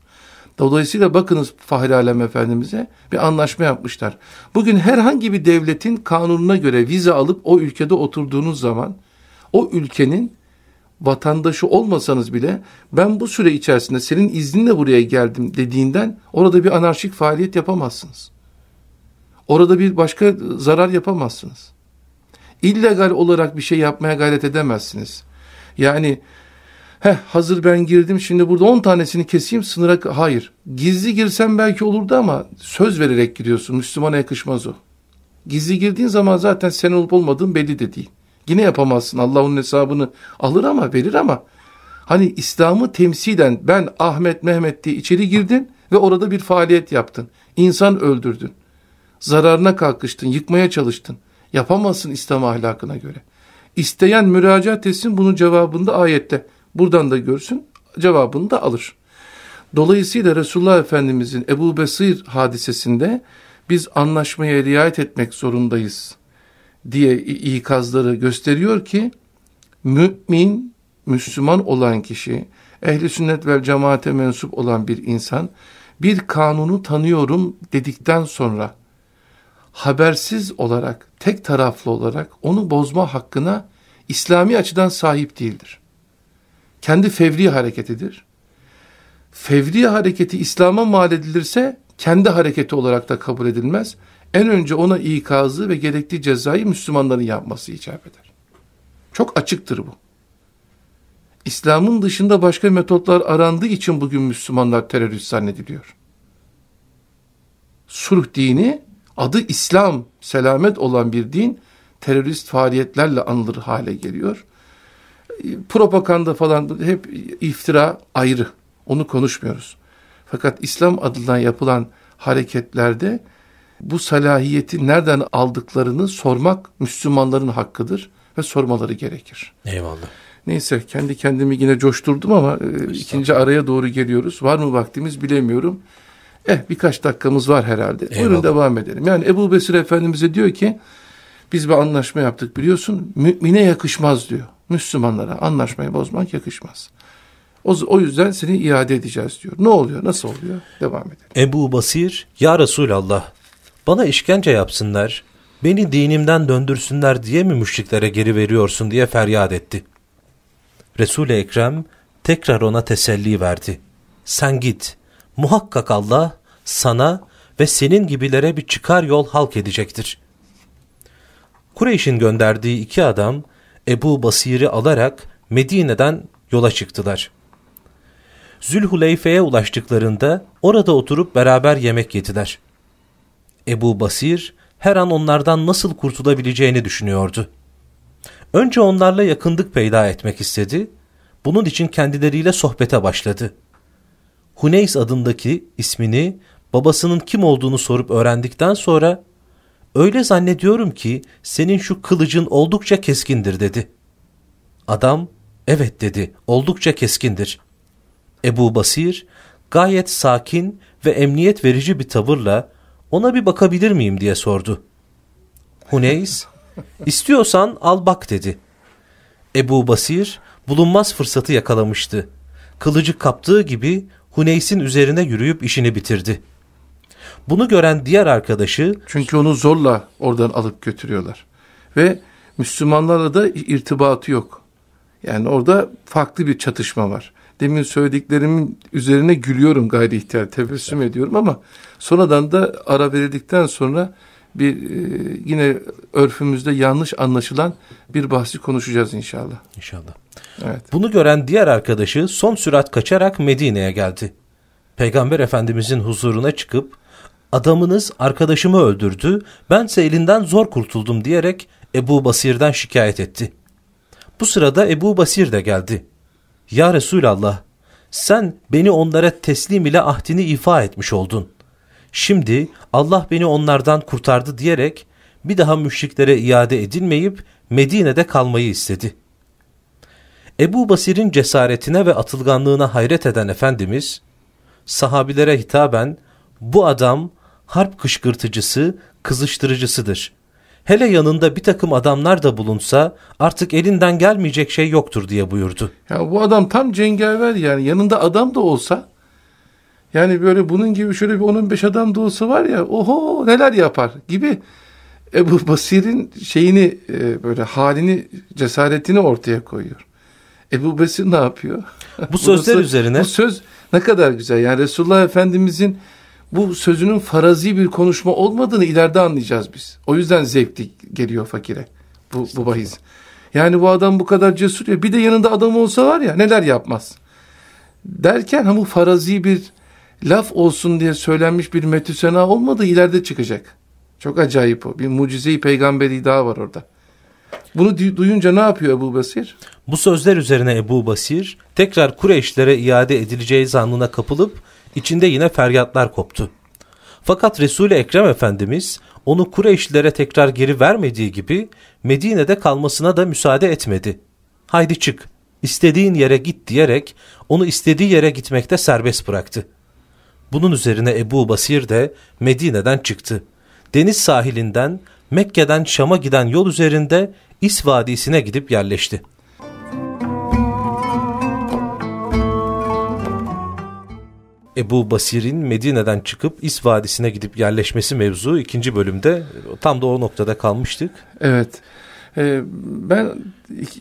Dolayısıyla bakınız Fahri Alem Efendimiz'e bir anlaşma yapmışlar. Bugün herhangi bir devletin kanununa göre vize alıp o ülkede oturduğunuz zaman o ülkenin vatandaşı olmasanız bile ben bu süre içerisinde senin izninle buraya geldim dediğinden orada bir anarşik faaliyet yapamazsınız. Orada bir başka zarar yapamazsınız. İllegal olarak bir şey yapmaya gayret edemezsiniz. Yani Heh hazır ben girdim şimdi burada 10 tanesini keseyim sınıra... Hayır. Gizli girsem belki olurdu ama söz vererek giriyorsun. Müslümana yakışmaz o. Gizli girdiğin zaman zaten sen olup olmadığın belli de değil. Yine yapamazsın. Allah onun hesabını alır ama verir ama. Hani İslam'ı temsilen ben Ahmet Mehmet diye içeri girdin ve orada bir faaliyet yaptın. İnsan öldürdün. Zararına kalkıştın, yıkmaya çalıştın. Yapamazsın İslam ahlakına göre. İsteyen müracaat etsin bunun cevabında ayette. Buradan da görsün cevabını da alır. Dolayısıyla Resulullah Efendimizin Ebu Besir hadisesinde biz anlaşmaya riayet etmek zorundayız diye ikazları gösteriyor ki mümin, Müslüman olan kişi, ehli sünnet ve cemaate mensup olan bir insan bir kanunu tanıyorum dedikten sonra habersiz olarak, tek taraflı olarak onu bozma hakkına İslami açıdan sahip değildir kendi fevri hareketidir. Fevri hareketi İslam'a mal edilirse kendi hareketi olarak da kabul edilmez. En önce ona ikazı ve gerekli cezayı Müslümanların yapması icap eder. Çok açıktır bu. İslam'ın dışında başka metotlar arandığı için bugün Müslümanlar terörist zannediliyor. Sulh dini adı İslam, selamet olan bir din terörist faaliyetlerle anılır hale geliyor propaganda falan hep iftira ayrı. Onu konuşmuyoruz. Fakat İslam adından yapılan hareketlerde bu salahiyeti nereden aldıklarını sormak Müslümanların hakkıdır ve sormaları gerekir. Eyvallah. Neyse kendi kendimi yine coşturdum ama e, ikinci araya doğru geliyoruz. Var mı vaktimiz bilemiyorum. Eh birkaç dakikamız var herhalde. Eyvallah. Buyurun devam edelim. Yani Ebu Besir Efendimiz'e diyor ki biz bir anlaşma yaptık biliyorsun mümine yakışmaz diyor. Müslümanlara anlaşmayı bozmak yakışmaz. O, o yüzden seni iade edeceğiz diyor. Ne oluyor? Nasıl oluyor? Devam edelim. Ebu Basir, Ya Resulallah, bana işkence yapsınlar, beni dinimden döndürsünler diye mi müşriklere geri veriyorsun diye feryat etti. Resul-i Ekrem tekrar ona teselli verdi. Sen git, muhakkak Allah sana ve senin gibilere bir çıkar yol halk edecektir. Kureyş'in gönderdiği iki adam Ebu Basir'i alarak Medine'den yola çıktılar. Zülhuleyfe'ye ulaştıklarında orada oturup beraber yemek yediler. Ebu Basir her an onlardan nasıl kurtulabileceğini düşünüyordu. Önce onlarla yakındık peyda etmek istedi, bunun için kendileriyle sohbete başladı. Huneys adındaki ismini babasının kim olduğunu sorup öğrendikten sonra Öyle zannediyorum ki senin şu kılıcın oldukça keskindir dedi. Adam evet dedi oldukça keskindir. Ebu Basir gayet sakin ve emniyet verici bir tavırla ona bir bakabilir miyim diye sordu. Huneys istiyorsan al bak dedi. Ebu Basir bulunmaz fırsatı yakalamıştı. Kılıcı kaptığı gibi Huneys'in üzerine yürüyüp işini bitirdi.'' Bunu gören diğer arkadaşı... Çünkü onu zorla oradan alıp götürüyorlar. Ve Müslümanlarla da irtibatı yok. Yani orada farklı bir çatışma var. Demin söylediklerimin üzerine gülüyorum gayri ihtiyar, tebessüm evet. ediyorum ama sonradan da ara verildikten sonra bir e, yine örfümüzde yanlış anlaşılan bir bahsi konuşacağız inşallah. İnşallah. Evet. Bunu gören diğer arkadaşı son sürat kaçarak Medine'ye geldi. Peygamber Efendimizin huzuruna çıkıp adamınız arkadaşımı öldürdü, bense elinden zor kurtuldum diyerek Ebu Basir'den şikayet etti. Bu sırada Ebu Basir de geldi. Ya Resulallah, sen beni onlara teslim ile ahdini ifa etmiş oldun. Şimdi Allah beni onlardan kurtardı diyerek bir daha müşriklere iade edilmeyip Medine'de kalmayı istedi. Ebu Basir'in cesaretine ve atılganlığına hayret eden Efendimiz, sahabilere hitaben bu adam harp kışkırtıcısı, kızıştırıcısıdır. Hele yanında bir takım adamlar da bulunsa artık elinden gelmeyecek şey yoktur diye buyurdu. Ya bu adam tam cengaver yani yanında adam da olsa yani böyle bunun gibi şöyle bir 10-15 adam da olsa var ya oho neler yapar gibi Ebu Basir'in şeyini e, böyle halini cesaretini ortaya koyuyor. Ebu Basir ne yapıyor? Bu sözler Burası, üzerine. Bu söz ne kadar güzel yani Resulullah Efendimizin bu sözünün farazi bir konuşma olmadığını ileride anlayacağız biz. O yüzden zevkli geliyor fakire bu, bu bahis. Yani bu adam bu kadar cesur ya bir de yanında adam olsa var ya neler yapmaz. Derken ha bu farazi bir laf olsun diye söylenmiş bir metüsena olmadı ileride çıkacak. Çok acayip o. Bir mucizeyi peygamberi daha var orada. Bunu duyunca ne yapıyor Ebu Basir? Bu sözler üzerine Ebu Basir tekrar Kureyşlere iade edileceği zannına kapılıp içinde yine feryatlar koptu. Fakat Resul-i Ekrem Efendimiz onu Kureyşlilere tekrar geri vermediği gibi Medine'de kalmasına da müsaade etmedi. Haydi çık, istediğin yere git diyerek onu istediği yere gitmekte serbest bıraktı. Bunun üzerine Ebu Basir de Medine'den çıktı. Deniz sahilinden Mekke'den Şam'a giden yol üzerinde İs Vadisi'ne gidip yerleşti.'' Ebu Basir'in Medine'den çıkıp İs Vadisi'ne gidip yerleşmesi mevzu ikinci bölümde tam da o noktada kalmıştık. Evet. Ee, ben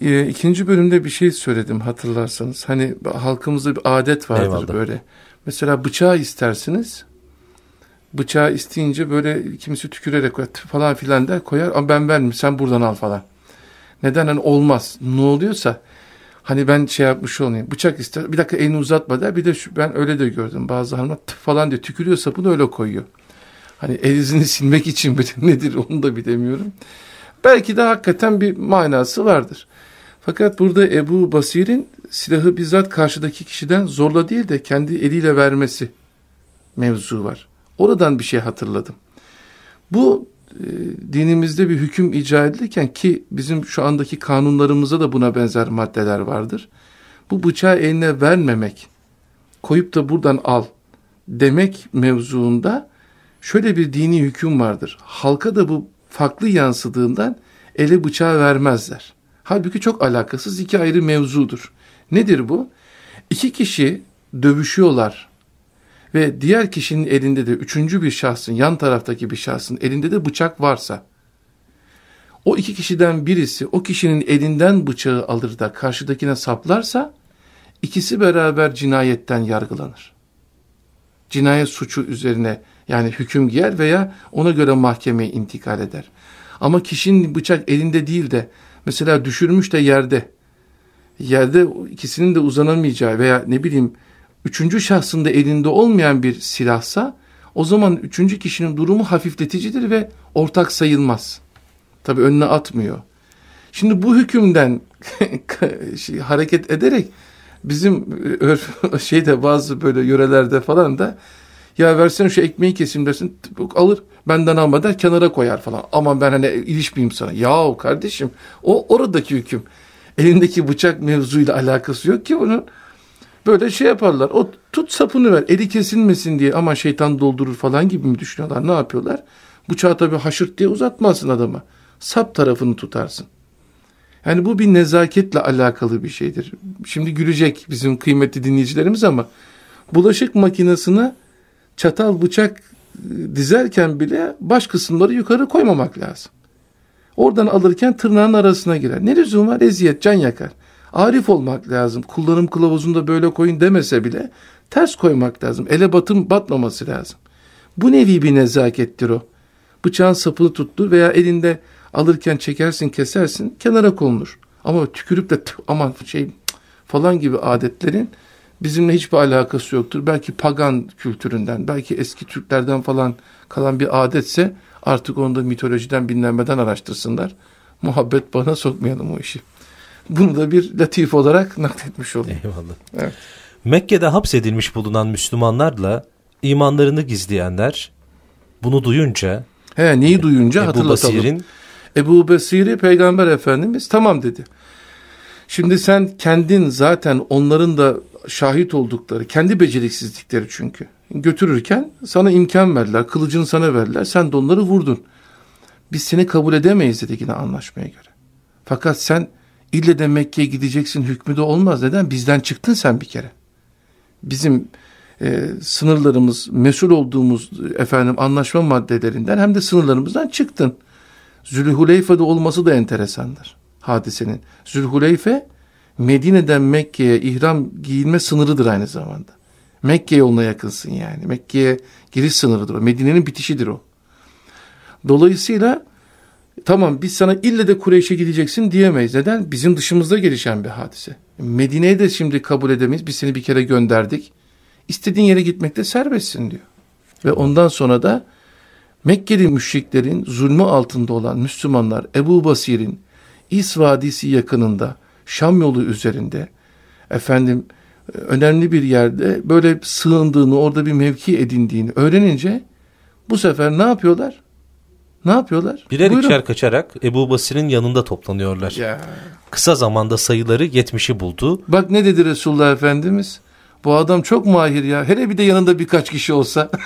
e, ikinci bölümde bir şey söyledim hatırlarsanız. Hani halkımızda bir adet vardır Eyvallah. böyle. Mesela bıçağı istersiniz. Bıçağı isteyince böyle kimisi tükürerek falan filan der koyar. Ama ben vermem sen buradan al falan. Neden hani olmaz. Ne oluyorsa Hani ben şey yapmış olayım. Bıçak ister. Bir dakika elini uzatma der. Bir de şu, ben öyle de gördüm. Bazı hanımlar falan diye tükürüyor sapını öyle koyuyor. Hani el silmek için midir nedir onu da bilemiyorum. Belki de hakikaten bir manası vardır. Fakat burada Ebu Basir'in silahı bizzat karşıdaki kişiden zorla değil de kendi eliyle vermesi mevzu var. Oradan bir şey hatırladım. Bu e, dinimizde bir hüküm icra edilirken ki bizim şu andaki kanunlarımızda da buna benzer maddeler vardır. Bu bıçağı eline vermemek, koyup da buradan al demek mevzuunda şöyle bir dini hüküm vardır. Halka da bu farklı yansıdığından ele bıçağı vermezler. Halbuki çok alakasız iki ayrı mevzudur. Nedir bu? İki kişi dövüşüyorlar ve diğer kişinin elinde de üçüncü bir şahsın, yan taraftaki bir şahsın elinde de bıçak varsa, o iki kişiden birisi o kişinin elinden bıçağı alır da karşıdakine saplarsa, ikisi beraber cinayetten yargılanır. Cinayet suçu üzerine yani hüküm giyer veya ona göre mahkemeye intikal eder. Ama kişinin bıçak elinde değil de mesela düşürmüş de yerde, yerde ikisinin de uzanamayacağı veya ne bileyim üçüncü da elinde olmayan bir silahsa o zaman üçüncü kişinin durumu hafifleticidir ve ortak sayılmaz. Tabi önüne atmıyor. Şimdi bu hükümden şey, hareket ederek bizim e, şeyde bazı böyle yörelerde falan da ya versen şu ekmeği kesim dersin alır benden alma der kenara koyar falan. Ama ben hani ilişmeyeyim sana. Yahu kardeşim o oradaki hüküm. Elindeki bıçak mevzuyla alakası yok ki bunun. Böyle şey yaparlar. O tut sapını ver. Eli kesilmesin diye ama şeytan doldurur falan gibi mi düşünüyorlar? Ne yapıyorlar? Bıçağı tabii haşırt diye uzatmazsın adama. Sap tarafını tutarsın. Yani bu bir nezaketle alakalı bir şeydir. Şimdi gülecek bizim kıymetli dinleyicilerimiz ama bulaşık makinesine çatal bıçak e, dizerken bile baş kısımları yukarı koymamak lazım. Oradan alırken tırnağın arasına girer. Ne lüzum var? Eziyet, can yakar. Arif olmak lazım. Kullanım kılavuzunda böyle koyun demese bile ters koymak lazım. Ele batım batmaması lazım. Bu nevi bir nezakettir o. Bıçağın sapını tuttu veya elinde alırken çekersin kesersin kenara konulur. Ama tükürüp de aman şey falan gibi adetlerin bizimle hiçbir alakası yoktur. Belki pagan kültüründen, belki eski Türklerden falan kalan bir adetse artık onu da mitolojiden bilinmeden araştırsınlar. Muhabbet bana sokmayalım o işi. Bunu da bir latif olarak nakletmiş oldum. Eyvallah. Evet. Mekke'de hapsedilmiş bulunan Müslümanlarla imanlarını gizleyenler bunu duyunca He neyi duyunca e, hatırlatalım. Ebu Basir'in Ebu Basir'i Peygamber Efendimiz tamam dedi. Şimdi sen kendin zaten onların da şahit oldukları, kendi beceriksizlikleri çünkü. Götürürken sana imkan verdiler, kılıcını sana verdiler, sen de onları vurdun. Biz seni kabul edemeyiz dedi yine anlaşmaya göre. Fakat sen İlle de Mekke'ye gideceksin hükmü de olmaz. Neden? Bizden çıktın sen bir kere. Bizim e, sınırlarımız, mesul olduğumuz e, efendim anlaşma maddelerinden hem de sınırlarımızdan çıktın. Zülhuleyfe'de olması da enteresandır hadisenin. Zülhuleyfe Medine'den Mekke'ye ihram giyilme sınırıdır aynı zamanda. Mekke yoluna yakınsın yani. Mekke'ye giriş sınırıdır o. Medine'nin bitişidir o. Dolayısıyla Tamam biz sana ille de Kureyş'e gideceksin diyemeyiz. Neden? Bizim dışımızda gelişen bir hadise. Medine'yi de şimdi kabul edemeyiz. Biz seni bir kere gönderdik. İstediğin yere gitmekte serbestsin diyor. Ve ondan sonra da Mekkeli müşriklerin zulmü altında olan Müslümanlar Ebu Basir'in İs Vadisi yakınında Şam yolu üzerinde efendim önemli bir yerde böyle sığındığını orada bir mevki edindiğini öğrenince bu sefer ne yapıyorlar? Ne yapıyorlar? Birer Buyurun. ikişer kaçarak Ebu Basir'in yanında toplanıyorlar. Ya. Kısa zamanda sayıları yetmiş'i buldu. Bak ne dedi Resulullah Efendimiz? Bu adam çok mahir ya. Hele bir de yanında birkaç kişi olsa.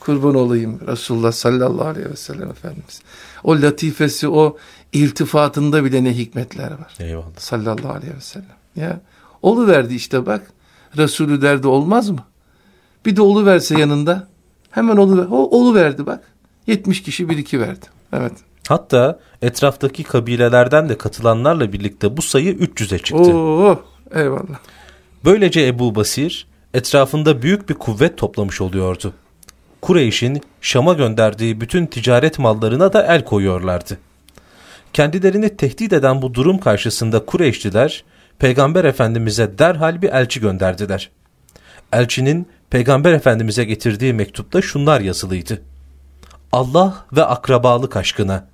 Kurban olayım Resulullah sallallahu aleyhi ve sellem Efendimiz. O latifesi, o iltifatında bile ne hikmetler var. Eyvallah. Sallallahu aleyhi ve sellem. Ya verdi işte bak. Resulü derdi olmaz mı? Bir de olu verse yanında. Hemen olu ver. O olu verdi bak. 70 kişi bir iki verdi. Evet. Hatta etraftaki kabilelerden de katılanlarla birlikte bu sayı 300'e çıktı. Oo, eyvallah. Böylece Ebu Basir etrafında büyük bir kuvvet toplamış oluyordu. Kureyş'in Şam'a gönderdiği bütün ticaret mallarına da el koyuyorlardı. Kendilerini tehdit eden bu durum karşısında Kureyşliler Peygamber Efendimiz'e derhal bir elçi gönderdiler. Elçinin Peygamber Efendimiz'e getirdiği mektupta şunlar yazılıydı. Allah ve akrabalık aşkına.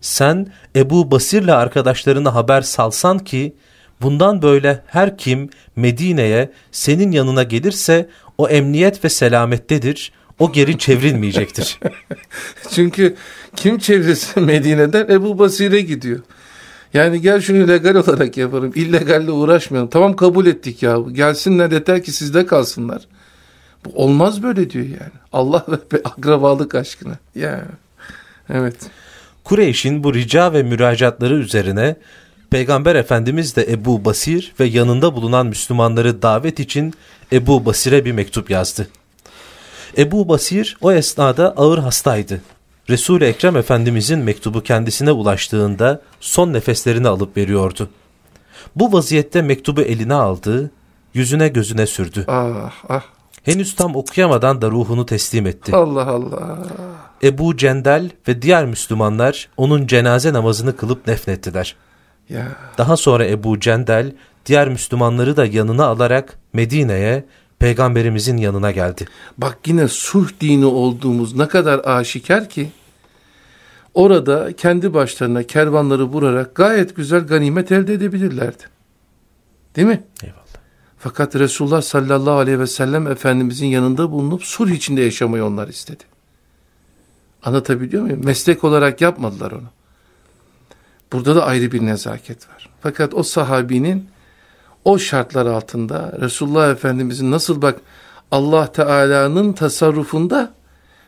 Sen Ebu Basir'le arkadaşlarına haber salsan ki bundan böyle her kim Medine'ye senin yanına gelirse o emniyet ve selamettedir.'' o geri çevrilmeyecektir. Çünkü kim çevrilse Medine'den Ebu Basir'e gidiyor. Yani gel şunu legal olarak yaparım. İllegalle uğraşmayalım. Tamam kabul ettik ya. Gelsinler yeter ki sizde kalsınlar. Olmaz böyle diyor yani. Allah ve akrabalık aşkına. Ya. Yani. Evet. Kureyş'in bu rica ve müracaatları üzerine Peygamber Efendimiz de Ebu Basir ve yanında bulunan Müslümanları davet için Ebu Basir'e bir mektup yazdı. Ebu Basir o esnada ağır hastaydı. resul Ekrem Efendimizin mektubu kendisine ulaştığında son nefeslerini alıp veriyordu. Bu vaziyette mektubu eline aldı, yüzüne gözüne sürdü. Ah, ah henüz tam okuyamadan da ruhunu teslim etti. Allah Allah. Ebu Cendel ve diğer Müslümanlar onun cenaze namazını kılıp nefnettiler. Ya. Daha sonra Ebu Cendel diğer Müslümanları da yanına alarak Medine'ye peygamberimizin yanına geldi. Bak yine sulh dini olduğumuz ne kadar aşikar ki orada kendi başlarına kervanları vurarak gayet güzel ganimet elde edebilirlerdi. Değil mi? Eyvallah. Fakat Resulullah sallallahu aleyhi ve sellem Efendimizin yanında bulunup sur içinde yaşamayı onlar istedi. Anlatabiliyor muyum? Meslek olarak yapmadılar onu. Burada da ayrı bir nezaket var. Fakat o sahabinin o şartlar altında Resulullah Efendimizin nasıl bak Allah Teala'nın tasarrufunda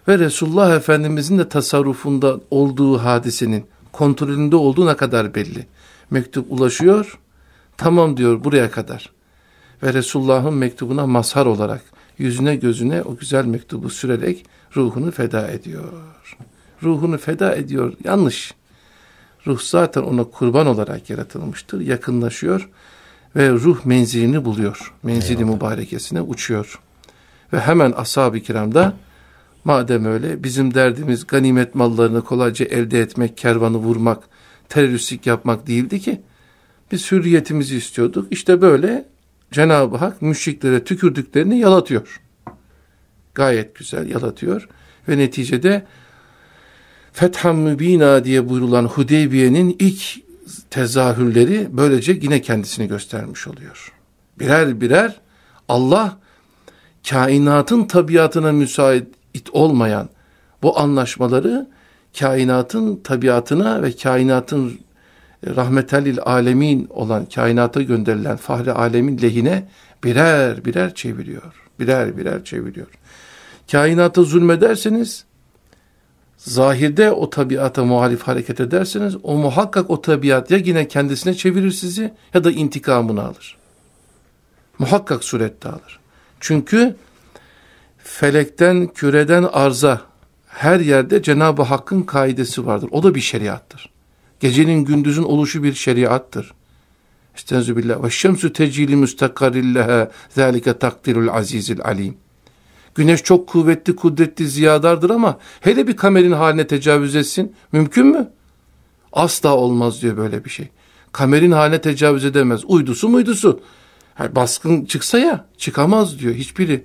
ve Resulullah Efendimizin de tasarrufunda olduğu hadisenin kontrolünde olduğuna kadar belli. Mektup ulaşıyor, tamam diyor buraya kadar ve Resulullah'ın mektubuna mazhar olarak yüzüne gözüne o güzel mektubu sürerek ruhunu feda ediyor. Ruhunu feda ediyor. Yanlış. Ruh zaten ona kurban olarak yaratılmıştır. Yakınlaşıyor ve ruh menzilini buluyor. Menzili Eyvallah. mübarekesine uçuyor. Ve hemen ashab-ı kiramda madem öyle bizim derdimiz ganimet mallarını kolayca elde etmek, kervanı vurmak, teröristlik yapmak değildi ki. Biz hürriyetimizi istiyorduk. İşte böyle Cenab-ı Hak müşriklere tükürdüklerini yalatıyor. Gayet güzel yalatıyor ve neticede Fetham Mübina diye buyurulan Hudeybiye'nin ilk tezahürleri böylece yine kendisini göstermiş oluyor. Birer birer Allah kainatın tabiatına müsait olmayan bu anlaşmaları kainatın tabiatına ve kainatın rahmetelil alemin olan kainata gönderilen fahri alemin lehine birer birer çeviriyor. Birer birer çeviriyor. Kainata zulmederseniz zahirde o tabiata muhalif hareket ederseniz o muhakkak o tabiat ya yine kendisine çevirir sizi ya da intikamını alır. Muhakkak surette alır. Çünkü felekten, küreden arza her yerde Cenab-ı Hakk'ın kaidesi vardır. O da bir şeriattır. Gecenin gündüzün oluşu bir şeriattır. Estaizu billah. Ve şemsu tecili müstakarillehe zâlike takdirul azizil alim. Güneş çok kuvvetli, kudretli, ziyadardır ama hele bir kamerin haline tecavüz etsin. Mümkün mü? Asla olmaz diyor böyle bir şey. Kamerin haline tecavüz edemez. Uydusu muydusu. Yani baskın çıksa ya çıkamaz diyor hiçbiri.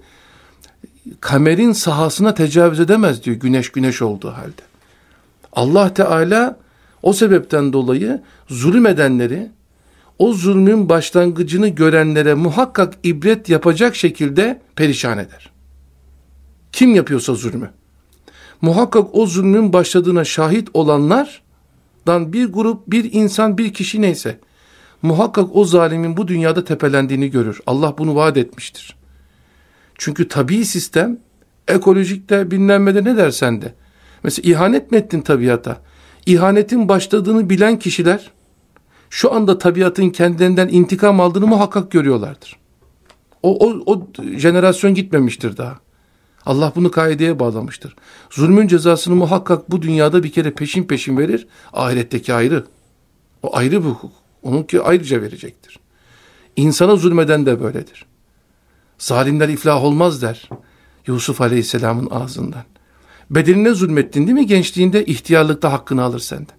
Kamerin sahasına tecavüz edemez diyor güneş güneş olduğu halde. Allah Teala o sebepten dolayı zulüm edenleri, o zulmün başlangıcını görenlere muhakkak ibret yapacak şekilde perişan eder. Kim yapıyorsa zulmü. Muhakkak o zulmün başladığına şahit olanlardan bir grup, bir insan, bir kişi neyse muhakkak o zalimin bu dünyada tepelendiğini görür. Allah bunu vaat etmiştir. Çünkü tabii sistem ekolojikte bilmem ne dersen de. Mesela ihanet mi ettin tabiata? ihanetin başladığını bilen kişiler şu anda tabiatın kendilerinden intikam aldığını muhakkak görüyorlardır. O, o, o jenerasyon gitmemiştir daha. Allah bunu kaideye bağlamıştır. Zulmün cezasını muhakkak bu dünyada bir kere peşin peşin verir. Ahiretteki ayrı. O ayrı bir hukuk. Onunki ayrıca verecektir. İnsana zulmeden de böyledir. Zalimler iflah olmaz der. Yusuf Aleyhisselam'ın ağzından. Bedenine zulmettin değil mi? Gençliğinde ihtiyarlıkta hakkını alır senden.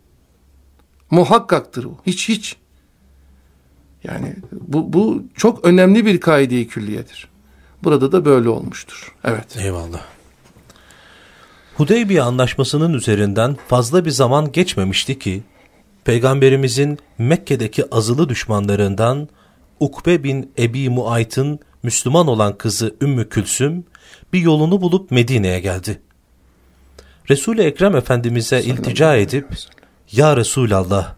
Muhakkaktır bu. Hiç hiç. Yani bu, bu çok önemli bir kaide külliyedir. Burada da böyle olmuştur. Evet. Eyvallah. Hudeybiye anlaşmasının üzerinden fazla bir zaman geçmemişti ki Peygamberimizin Mekke'deki azılı düşmanlarından Ukbe bin Ebi Muayt'ın Müslüman olan kızı Ümmü Külsüm bir yolunu bulup Medine'ye geldi. Resul-i Ekrem Efendimiz'e iltica edip Ya Resulallah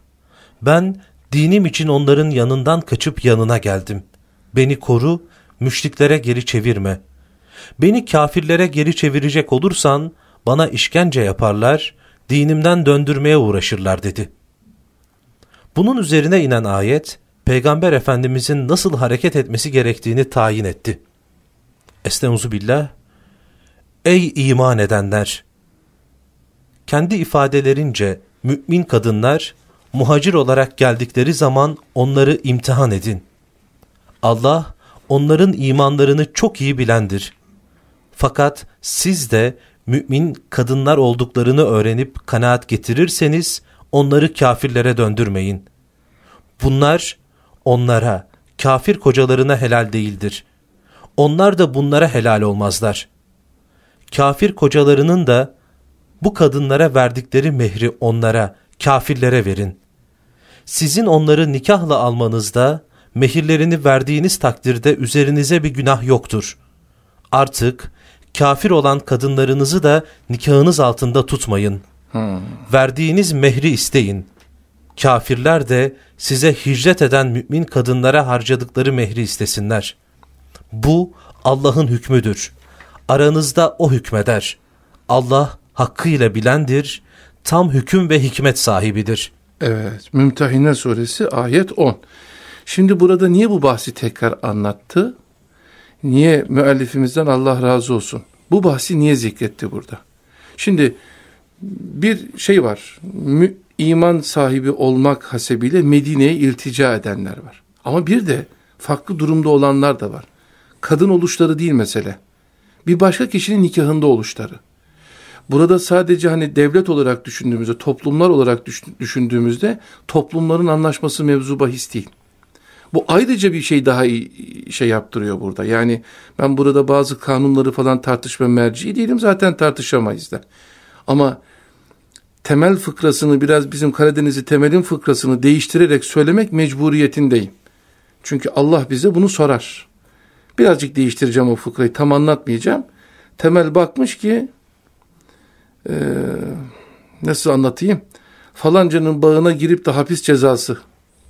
ben dinim için onların yanından kaçıp yanına geldim. Beni koru, müşriklere geri çevirme. Beni kafirlere geri çevirecek olursan bana işkence yaparlar, dinimden döndürmeye uğraşırlar dedi. Bunun üzerine inen ayet, Peygamber Efendimizin nasıl hareket etmesi gerektiğini tayin etti. Estaizu billah, Ey iman edenler! Kendi ifadelerince mümin kadınlar muhacir olarak geldikleri zaman onları imtihan edin. Allah onların imanlarını çok iyi bilendir. Fakat siz de mümin kadınlar olduklarını öğrenip kanaat getirirseniz onları kafirlere döndürmeyin. Bunlar onlara, kafir kocalarına helal değildir. Onlar da bunlara helal olmazlar. Kafir kocalarının da bu kadınlara verdikleri mehri onlara, kafirlere verin. Sizin onları nikahla almanızda, mehirlerini verdiğiniz takdirde üzerinize bir günah yoktur. Artık kafir olan kadınlarınızı da nikahınız altında tutmayın. Hmm. Verdiğiniz mehri isteyin. Kafirler de size hicret eden mümin kadınlara harcadıkları mehri istesinler. Bu Allah'ın hükmüdür. Aranızda o hükmeder. Allah hakkıyla bilendir, tam hüküm ve hikmet sahibidir. Evet, Mümtehine suresi ayet 10. Şimdi burada niye bu bahsi tekrar anlattı? Niye müellifimizden Allah razı olsun? Bu bahsi niye zikretti burada? Şimdi bir şey var. Mü, iman sahibi olmak hasebiyle Medine'ye iltica edenler var. Ama bir de farklı durumda olanlar da var. Kadın oluşları değil mesele. Bir başka kişinin nikahında oluşları. Burada sadece hani devlet olarak düşündüğümüzde, toplumlar olarak düşündüğümüzde toplumların anlaşması mevzu bahis değil. Bu ayrıca bir şey daha iyi şey yaptırıyor burada. Yani ben burada bazı kanunları falan tartışma merci değilim. Zaten tartışamayız da. Ama temel fıkrasını biraz bizim Karadeniz'i temelin fıkrasını değiştirerek söylemek mecburiyetindeyim. Çünkü Allah bize bunu sorar. Birazcık değiştireceğim o fıkrayı tam anlatmayacağım. Temel bakmış ki e, nasıl anlatayım? Falancanın bağına girip de hapis cezası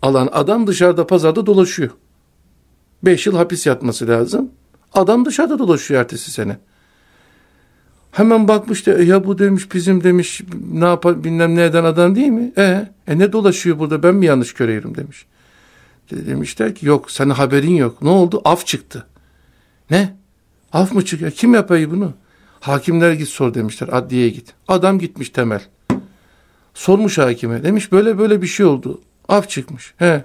alan adam dışarıda pazarda dolaşıyor. Beş yıl hapis yatması lazım. Adam dışarıda dolaşıyor ertesi sene. Hemen bakmış da e ya bu demiş bizim demiş ne yapar bilmem neden adam değil mi? E, e ne dolaşıyor burada ben mi yanlış görüyorum demiş. Demişler ki yok senin haberin yok. Ne oldu? Af çıktı. Ne? Af mı çıkıyor? Kim yapıyor bunu? Hakimler git sor demişler adliyeye git. Adam gitmiş temel. Sormuş hakime demiş böyle böyle bir şey oldu. Af çıkmış. He.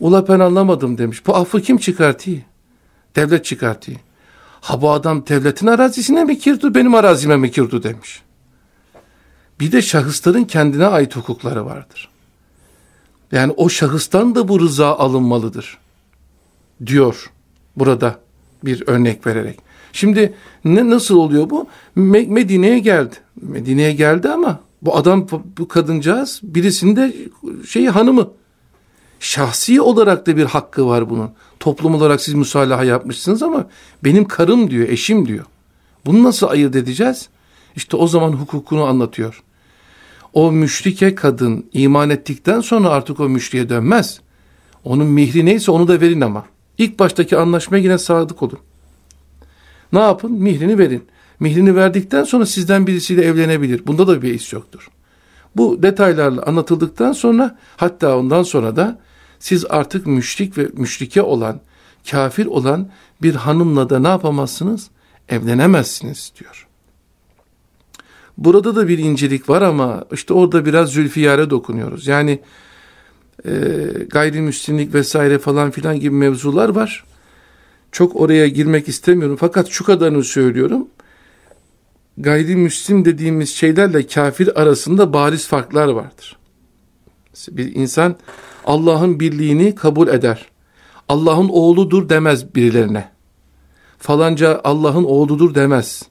Ula ben anlamadım demiş. Bu affı kim çıkartıyor? Devlet çıkartıyor. Ha bu adam devletin arazisine mi kirdi? benim arazime mi kirdi? demiş. Bir de şahısların kendine ait hukukları vardır. Yani o şahıstan da bu rıza alınmalıdır. Diyor burada bir örnek vererek. Şimdi ne nasıl oluyor bu? Medine'ye geldi. Medine'ye geldi ama bu adam bu kadıncağız birisinde şeyi hanımı. Şahsi olarak da bir hakkı var bunun. Toplum olarak siz müsalaha yapmışsınız ama benim karım diyor, eşim diyor. Bunu nasıl ayırt edeceğiz? İşte o zaman hukukunu anlatıyor. O müşrike kadın iman ettikten sonra artık o müşriye dönmez. Onun mihri neyse onu da verin ama. İlk baştaki anlaşmaya yine sadık olun. Ne yapın? Mihrini verin. Mihrini verdikten sonra sizden birisiyle evlenebilir. Bunda da bir his yoktur. Bu detaylarla anlatıldıktan sonra hatta ondan sonra da siz artık müşrik ve müşrike olan, kafir olan bir hanımla da ne yapamazsınız? Evlenemezsiniz diyor. Burada da bir incelik var ama işte orada biraz zülfiyare dokunuyoruz. Yani e, gayrimüslimlik vesaire falan filan gibi mevzular var çok oraya girmek istemiyorum. Fakat şu kadarını söylüyorum. Gayrimüslim dediğimiz şeylerle kafir arasında bariz farklar vardır. Bir insan Allah'ın birliğini kabul eder. Allah'ın oğludur demez birilerine. Falanca Allah'ın oğludur demez.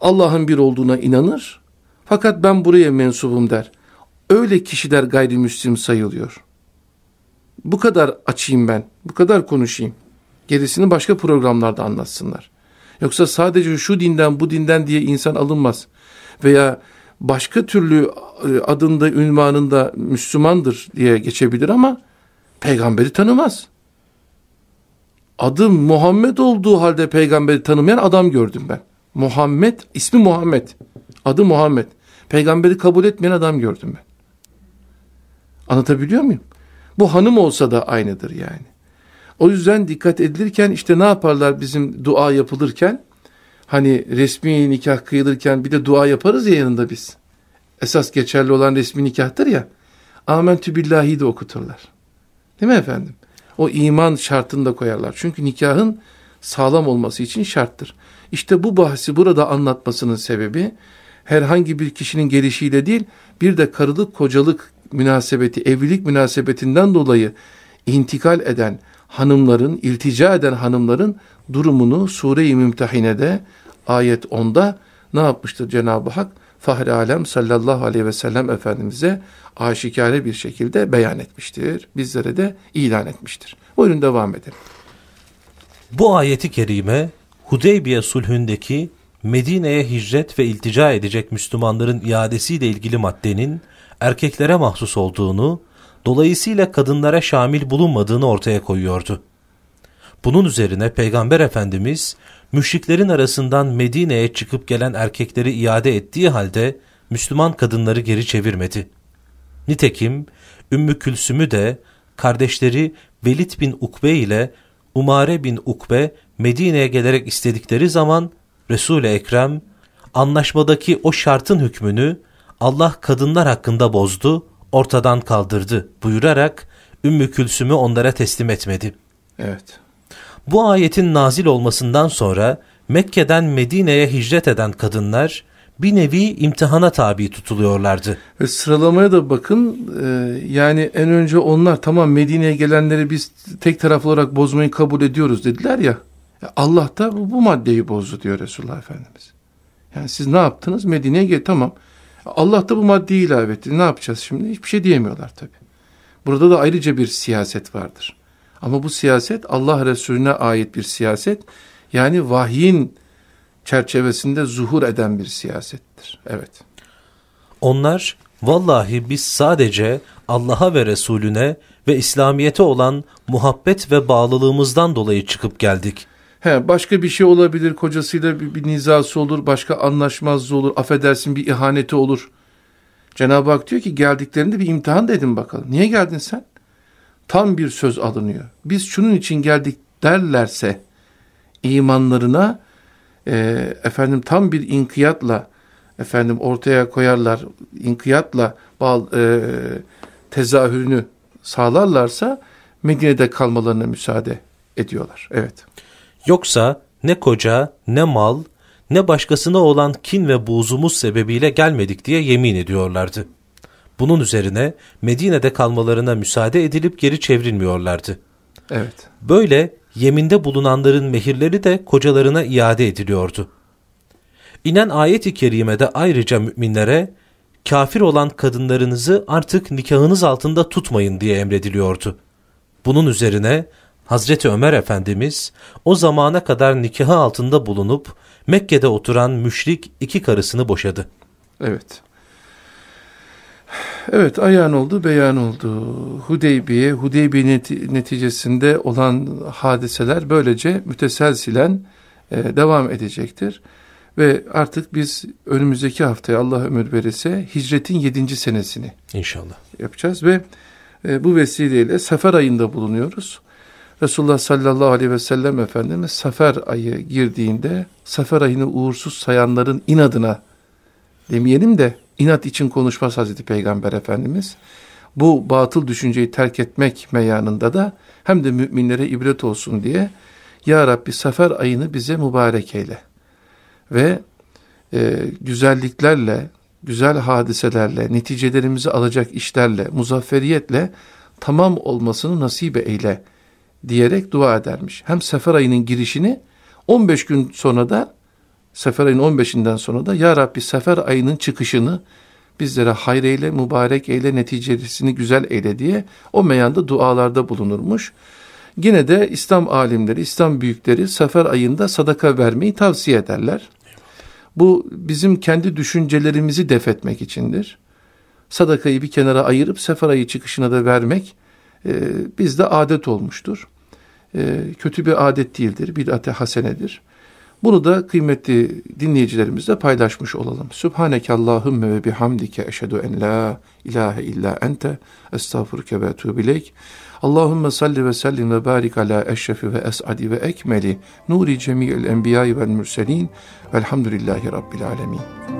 Allah'ın bir olduğuna inanır. Fakat ben buraya mensubum der. Öyle kişiler gayrimüslim sayılıyor. Bu kadar açayım ben. Bu kadar konuşayım. Gerisini başka programlarda anlatsınlar. Yoksa sadece şu dinden bu dinden diye insan alınmaz. Veya başka türlü e, adında, ünvanında Müslümandır diye geçebilir ama peygamberi tanımaz. Adı Muhammed olduğu halde peygamberi tanımayan adam gördüm ben. Muhammed, ismi Muhammed. Adı Muhammed. Peygamberi kabul etmeyen adam gördüm ben. Anlatabiliyor muyum? Bu hanım olsa da aynıdır yani. O yüzden dikkat edilirken işte ne yaparlar bizim dua yapılırken? Hani resmi nikah kıyılırken bir de dua yaparız ya yanında biz. Esas geçerli olan resmi nikahtır ya. Amentü billahi de okuturlar. Değil mi efendim? O iman şartını da koyarlar. Çünkü nikahın sağlam olması için şarttır. İşte bu bahsi burada anlatmasının sebebi herhangi bir kişinin gelişiyle değil bir de karılık kocalık münasebeti evlilik münasebetinden dolayı intikal eden hanımların, iltica eden hanımların durumunu Sure-i Mümtehine'de ayet 10'da ne yapmıştır Cenab-ı Hak? Fahri Alem sallallahu aleyhi ve sellem Efendimiz'e aşikare bir şekilde beyan etmiştir. Bizlere de ilan etmiştir. Buyurun devam edelim. Bu ayeti kerime Hudeybiye sulhündeki Medine'ye hicret ve iltica edecek Müslümanların iadesiyle ilgili maddenin erkeklere mahsus olduğunu dolayısıyla kadınlara şamil bulunmadığını ortaya koyuyordu. Bunun üzerine Peygamber Efendimiz müşriklerin arasından Medine'ye çıkıp gelen erkekleri iade ettiği halde Müslüman kadınları geri çevirmedi. Nitekim Ümmü Külsüm'ü de kardeşleri Velid bin Ukbe ile Umare bin Ukbe Medine'ye gelerek istedikleri zaman Resul-i Ekrem anlaşmadaki o şartın hükmünü Allah kadınlar hakkında bozdu ortadan kaldırdı buyurarak Ümmü Külsüm'ü onlara teslim etmedi. Evet. Bu ayetin nazil olmasından sonra Mekke'den Medine'ye hicret eden kadınlar bir nevi imtihana tabi tutuluyorlardı. Ve sıralamaya da bakın e, yani en önce onlar tamam Medine'ye gelenleri biz tek taraf olarak bozmayı kabul ediyoruz dediler ya. E, Allah da bu maddeyi bozdu diyor Resulullah Efendimiz. Yani siz ne yaptınız? Medine'ye gel tamam. Allah da bu maddeyi ilave etti. Ne yapacağız şimdi? Hiçbir şey diyemiyorlar tabi. Burada da ayrıca bir siyaset vardır. Ama bu siyaset Allah Resulüne ait bir siyaset. Yani vahyin çerçevesinde zuhur eden bir siyasettir. Evet. Onlar vallahi biz sadece Allah'a ve Resulüne ve İslamiyete olan muhabbet ve bağlılığımızdan dolayı çıkıp geldik. He, başka bir şey olabilir, kocasıyla bir, bir nizası olur, başka anlaşmazlığı olur, affedersin bir ihaneti olur. Cenab-ı Hak diyor ki geldiklerinde bir imtihan dedim bakalım. Niye geldin sen? Tam bir söz alınıyor. Biz şunun için geldik derlerse imanlarına e, efendim tam bir inkiyatla efendim ortaya koyarlar, inkiyatla bal, e, tezahürünü sağlarlarsa Medine'de kalmalarına müsaade ediyorlar. Evet. Yoksa ne koca, ne mal, ne başkasına olan kin ve buğzumuz sebebiyle gelmedik diye yemin ediyorlardı. Bunun üzerine Medine'de kalmalarına müsaade edilip geri çevrilmiyorlardı. Evet. Böyle yeminde bulunanların mehirleri de kocalarına iade ediliyordu. İnen ayet-i kerimede ayrıca müminlere kafir olan kadınlarınızı artık nikahınız altında tutmayın diye emrediliyordu. Bunun üzerine Hazreti Ömer Efendimiz o zamana kadar nikahı altında bulunup Mekke'de oturan müşrik iki karısını boşadı. Evet. Evet ayan oldu beyan oldu. Hudeybiye, Hudeybiye neticesinde olan hadiseler böylece müteselsilen e, devam edecektir. Ve artık biz önümüzdeki haftaya Allah ömür verirse hicretin yedinci senesini inşallah yapacağız ve e, bu vesileyle sefer ayında bulunuyoruz. Resulullah sallallahu aleyhi ve sellem Efendimiz sefer ayı girdiğinde sefer ayını uğursuz sayanların inadına demeyelim de inat için konuşmaz Hazreti Peygamber Efendimiz. Bu batıl düşünceyi terk etmek meyanında da hem de müminlere ibret olsun diye Ya Rabbi Safer ayını bize mübarek eyle ve e, güzelliklerle, güzel hadiselerle, neticelerimizi alacak işlerle, muzafferiyetle tamam olmasını nasip eyle.'' diyerek dua edermiş. Hem sefer ayının girişini 15 gün sonra da sefer ayının 15'inden sonra da Ya Rabbi sefer ayının çıkışını bizlere hayreyle, mübarek eyle, neticesini güzel eyle diye o meyanda dualarda bulunurmuş. Yine de İslam alimleri, İslam büyükleri sefer ayında sadaka vermeyi tavsiye ederler. Bu bizim kendi düşüncelerimizi defetmek içindir. Sadakayı bir kenara ayırıp sefer ayı çıkışına da vermek e, bizde adet olmuştur. E, kötü bir adet değildir, bid'ate hasenedir. Bunu da kıymetli dinleyicilerimizle paylaşmış olalım. Sübhaneke Allahümme ve bihamdike eşhedü en la ilahe illa ente estağfurke ve etûbü ileyk. Allahümme salli ve sellim ve barik ala eşrefi ve es'adi ve ekmeli nuri cemiyel enbiyayı vel mürselin velhamdülillahi rabbil alemin.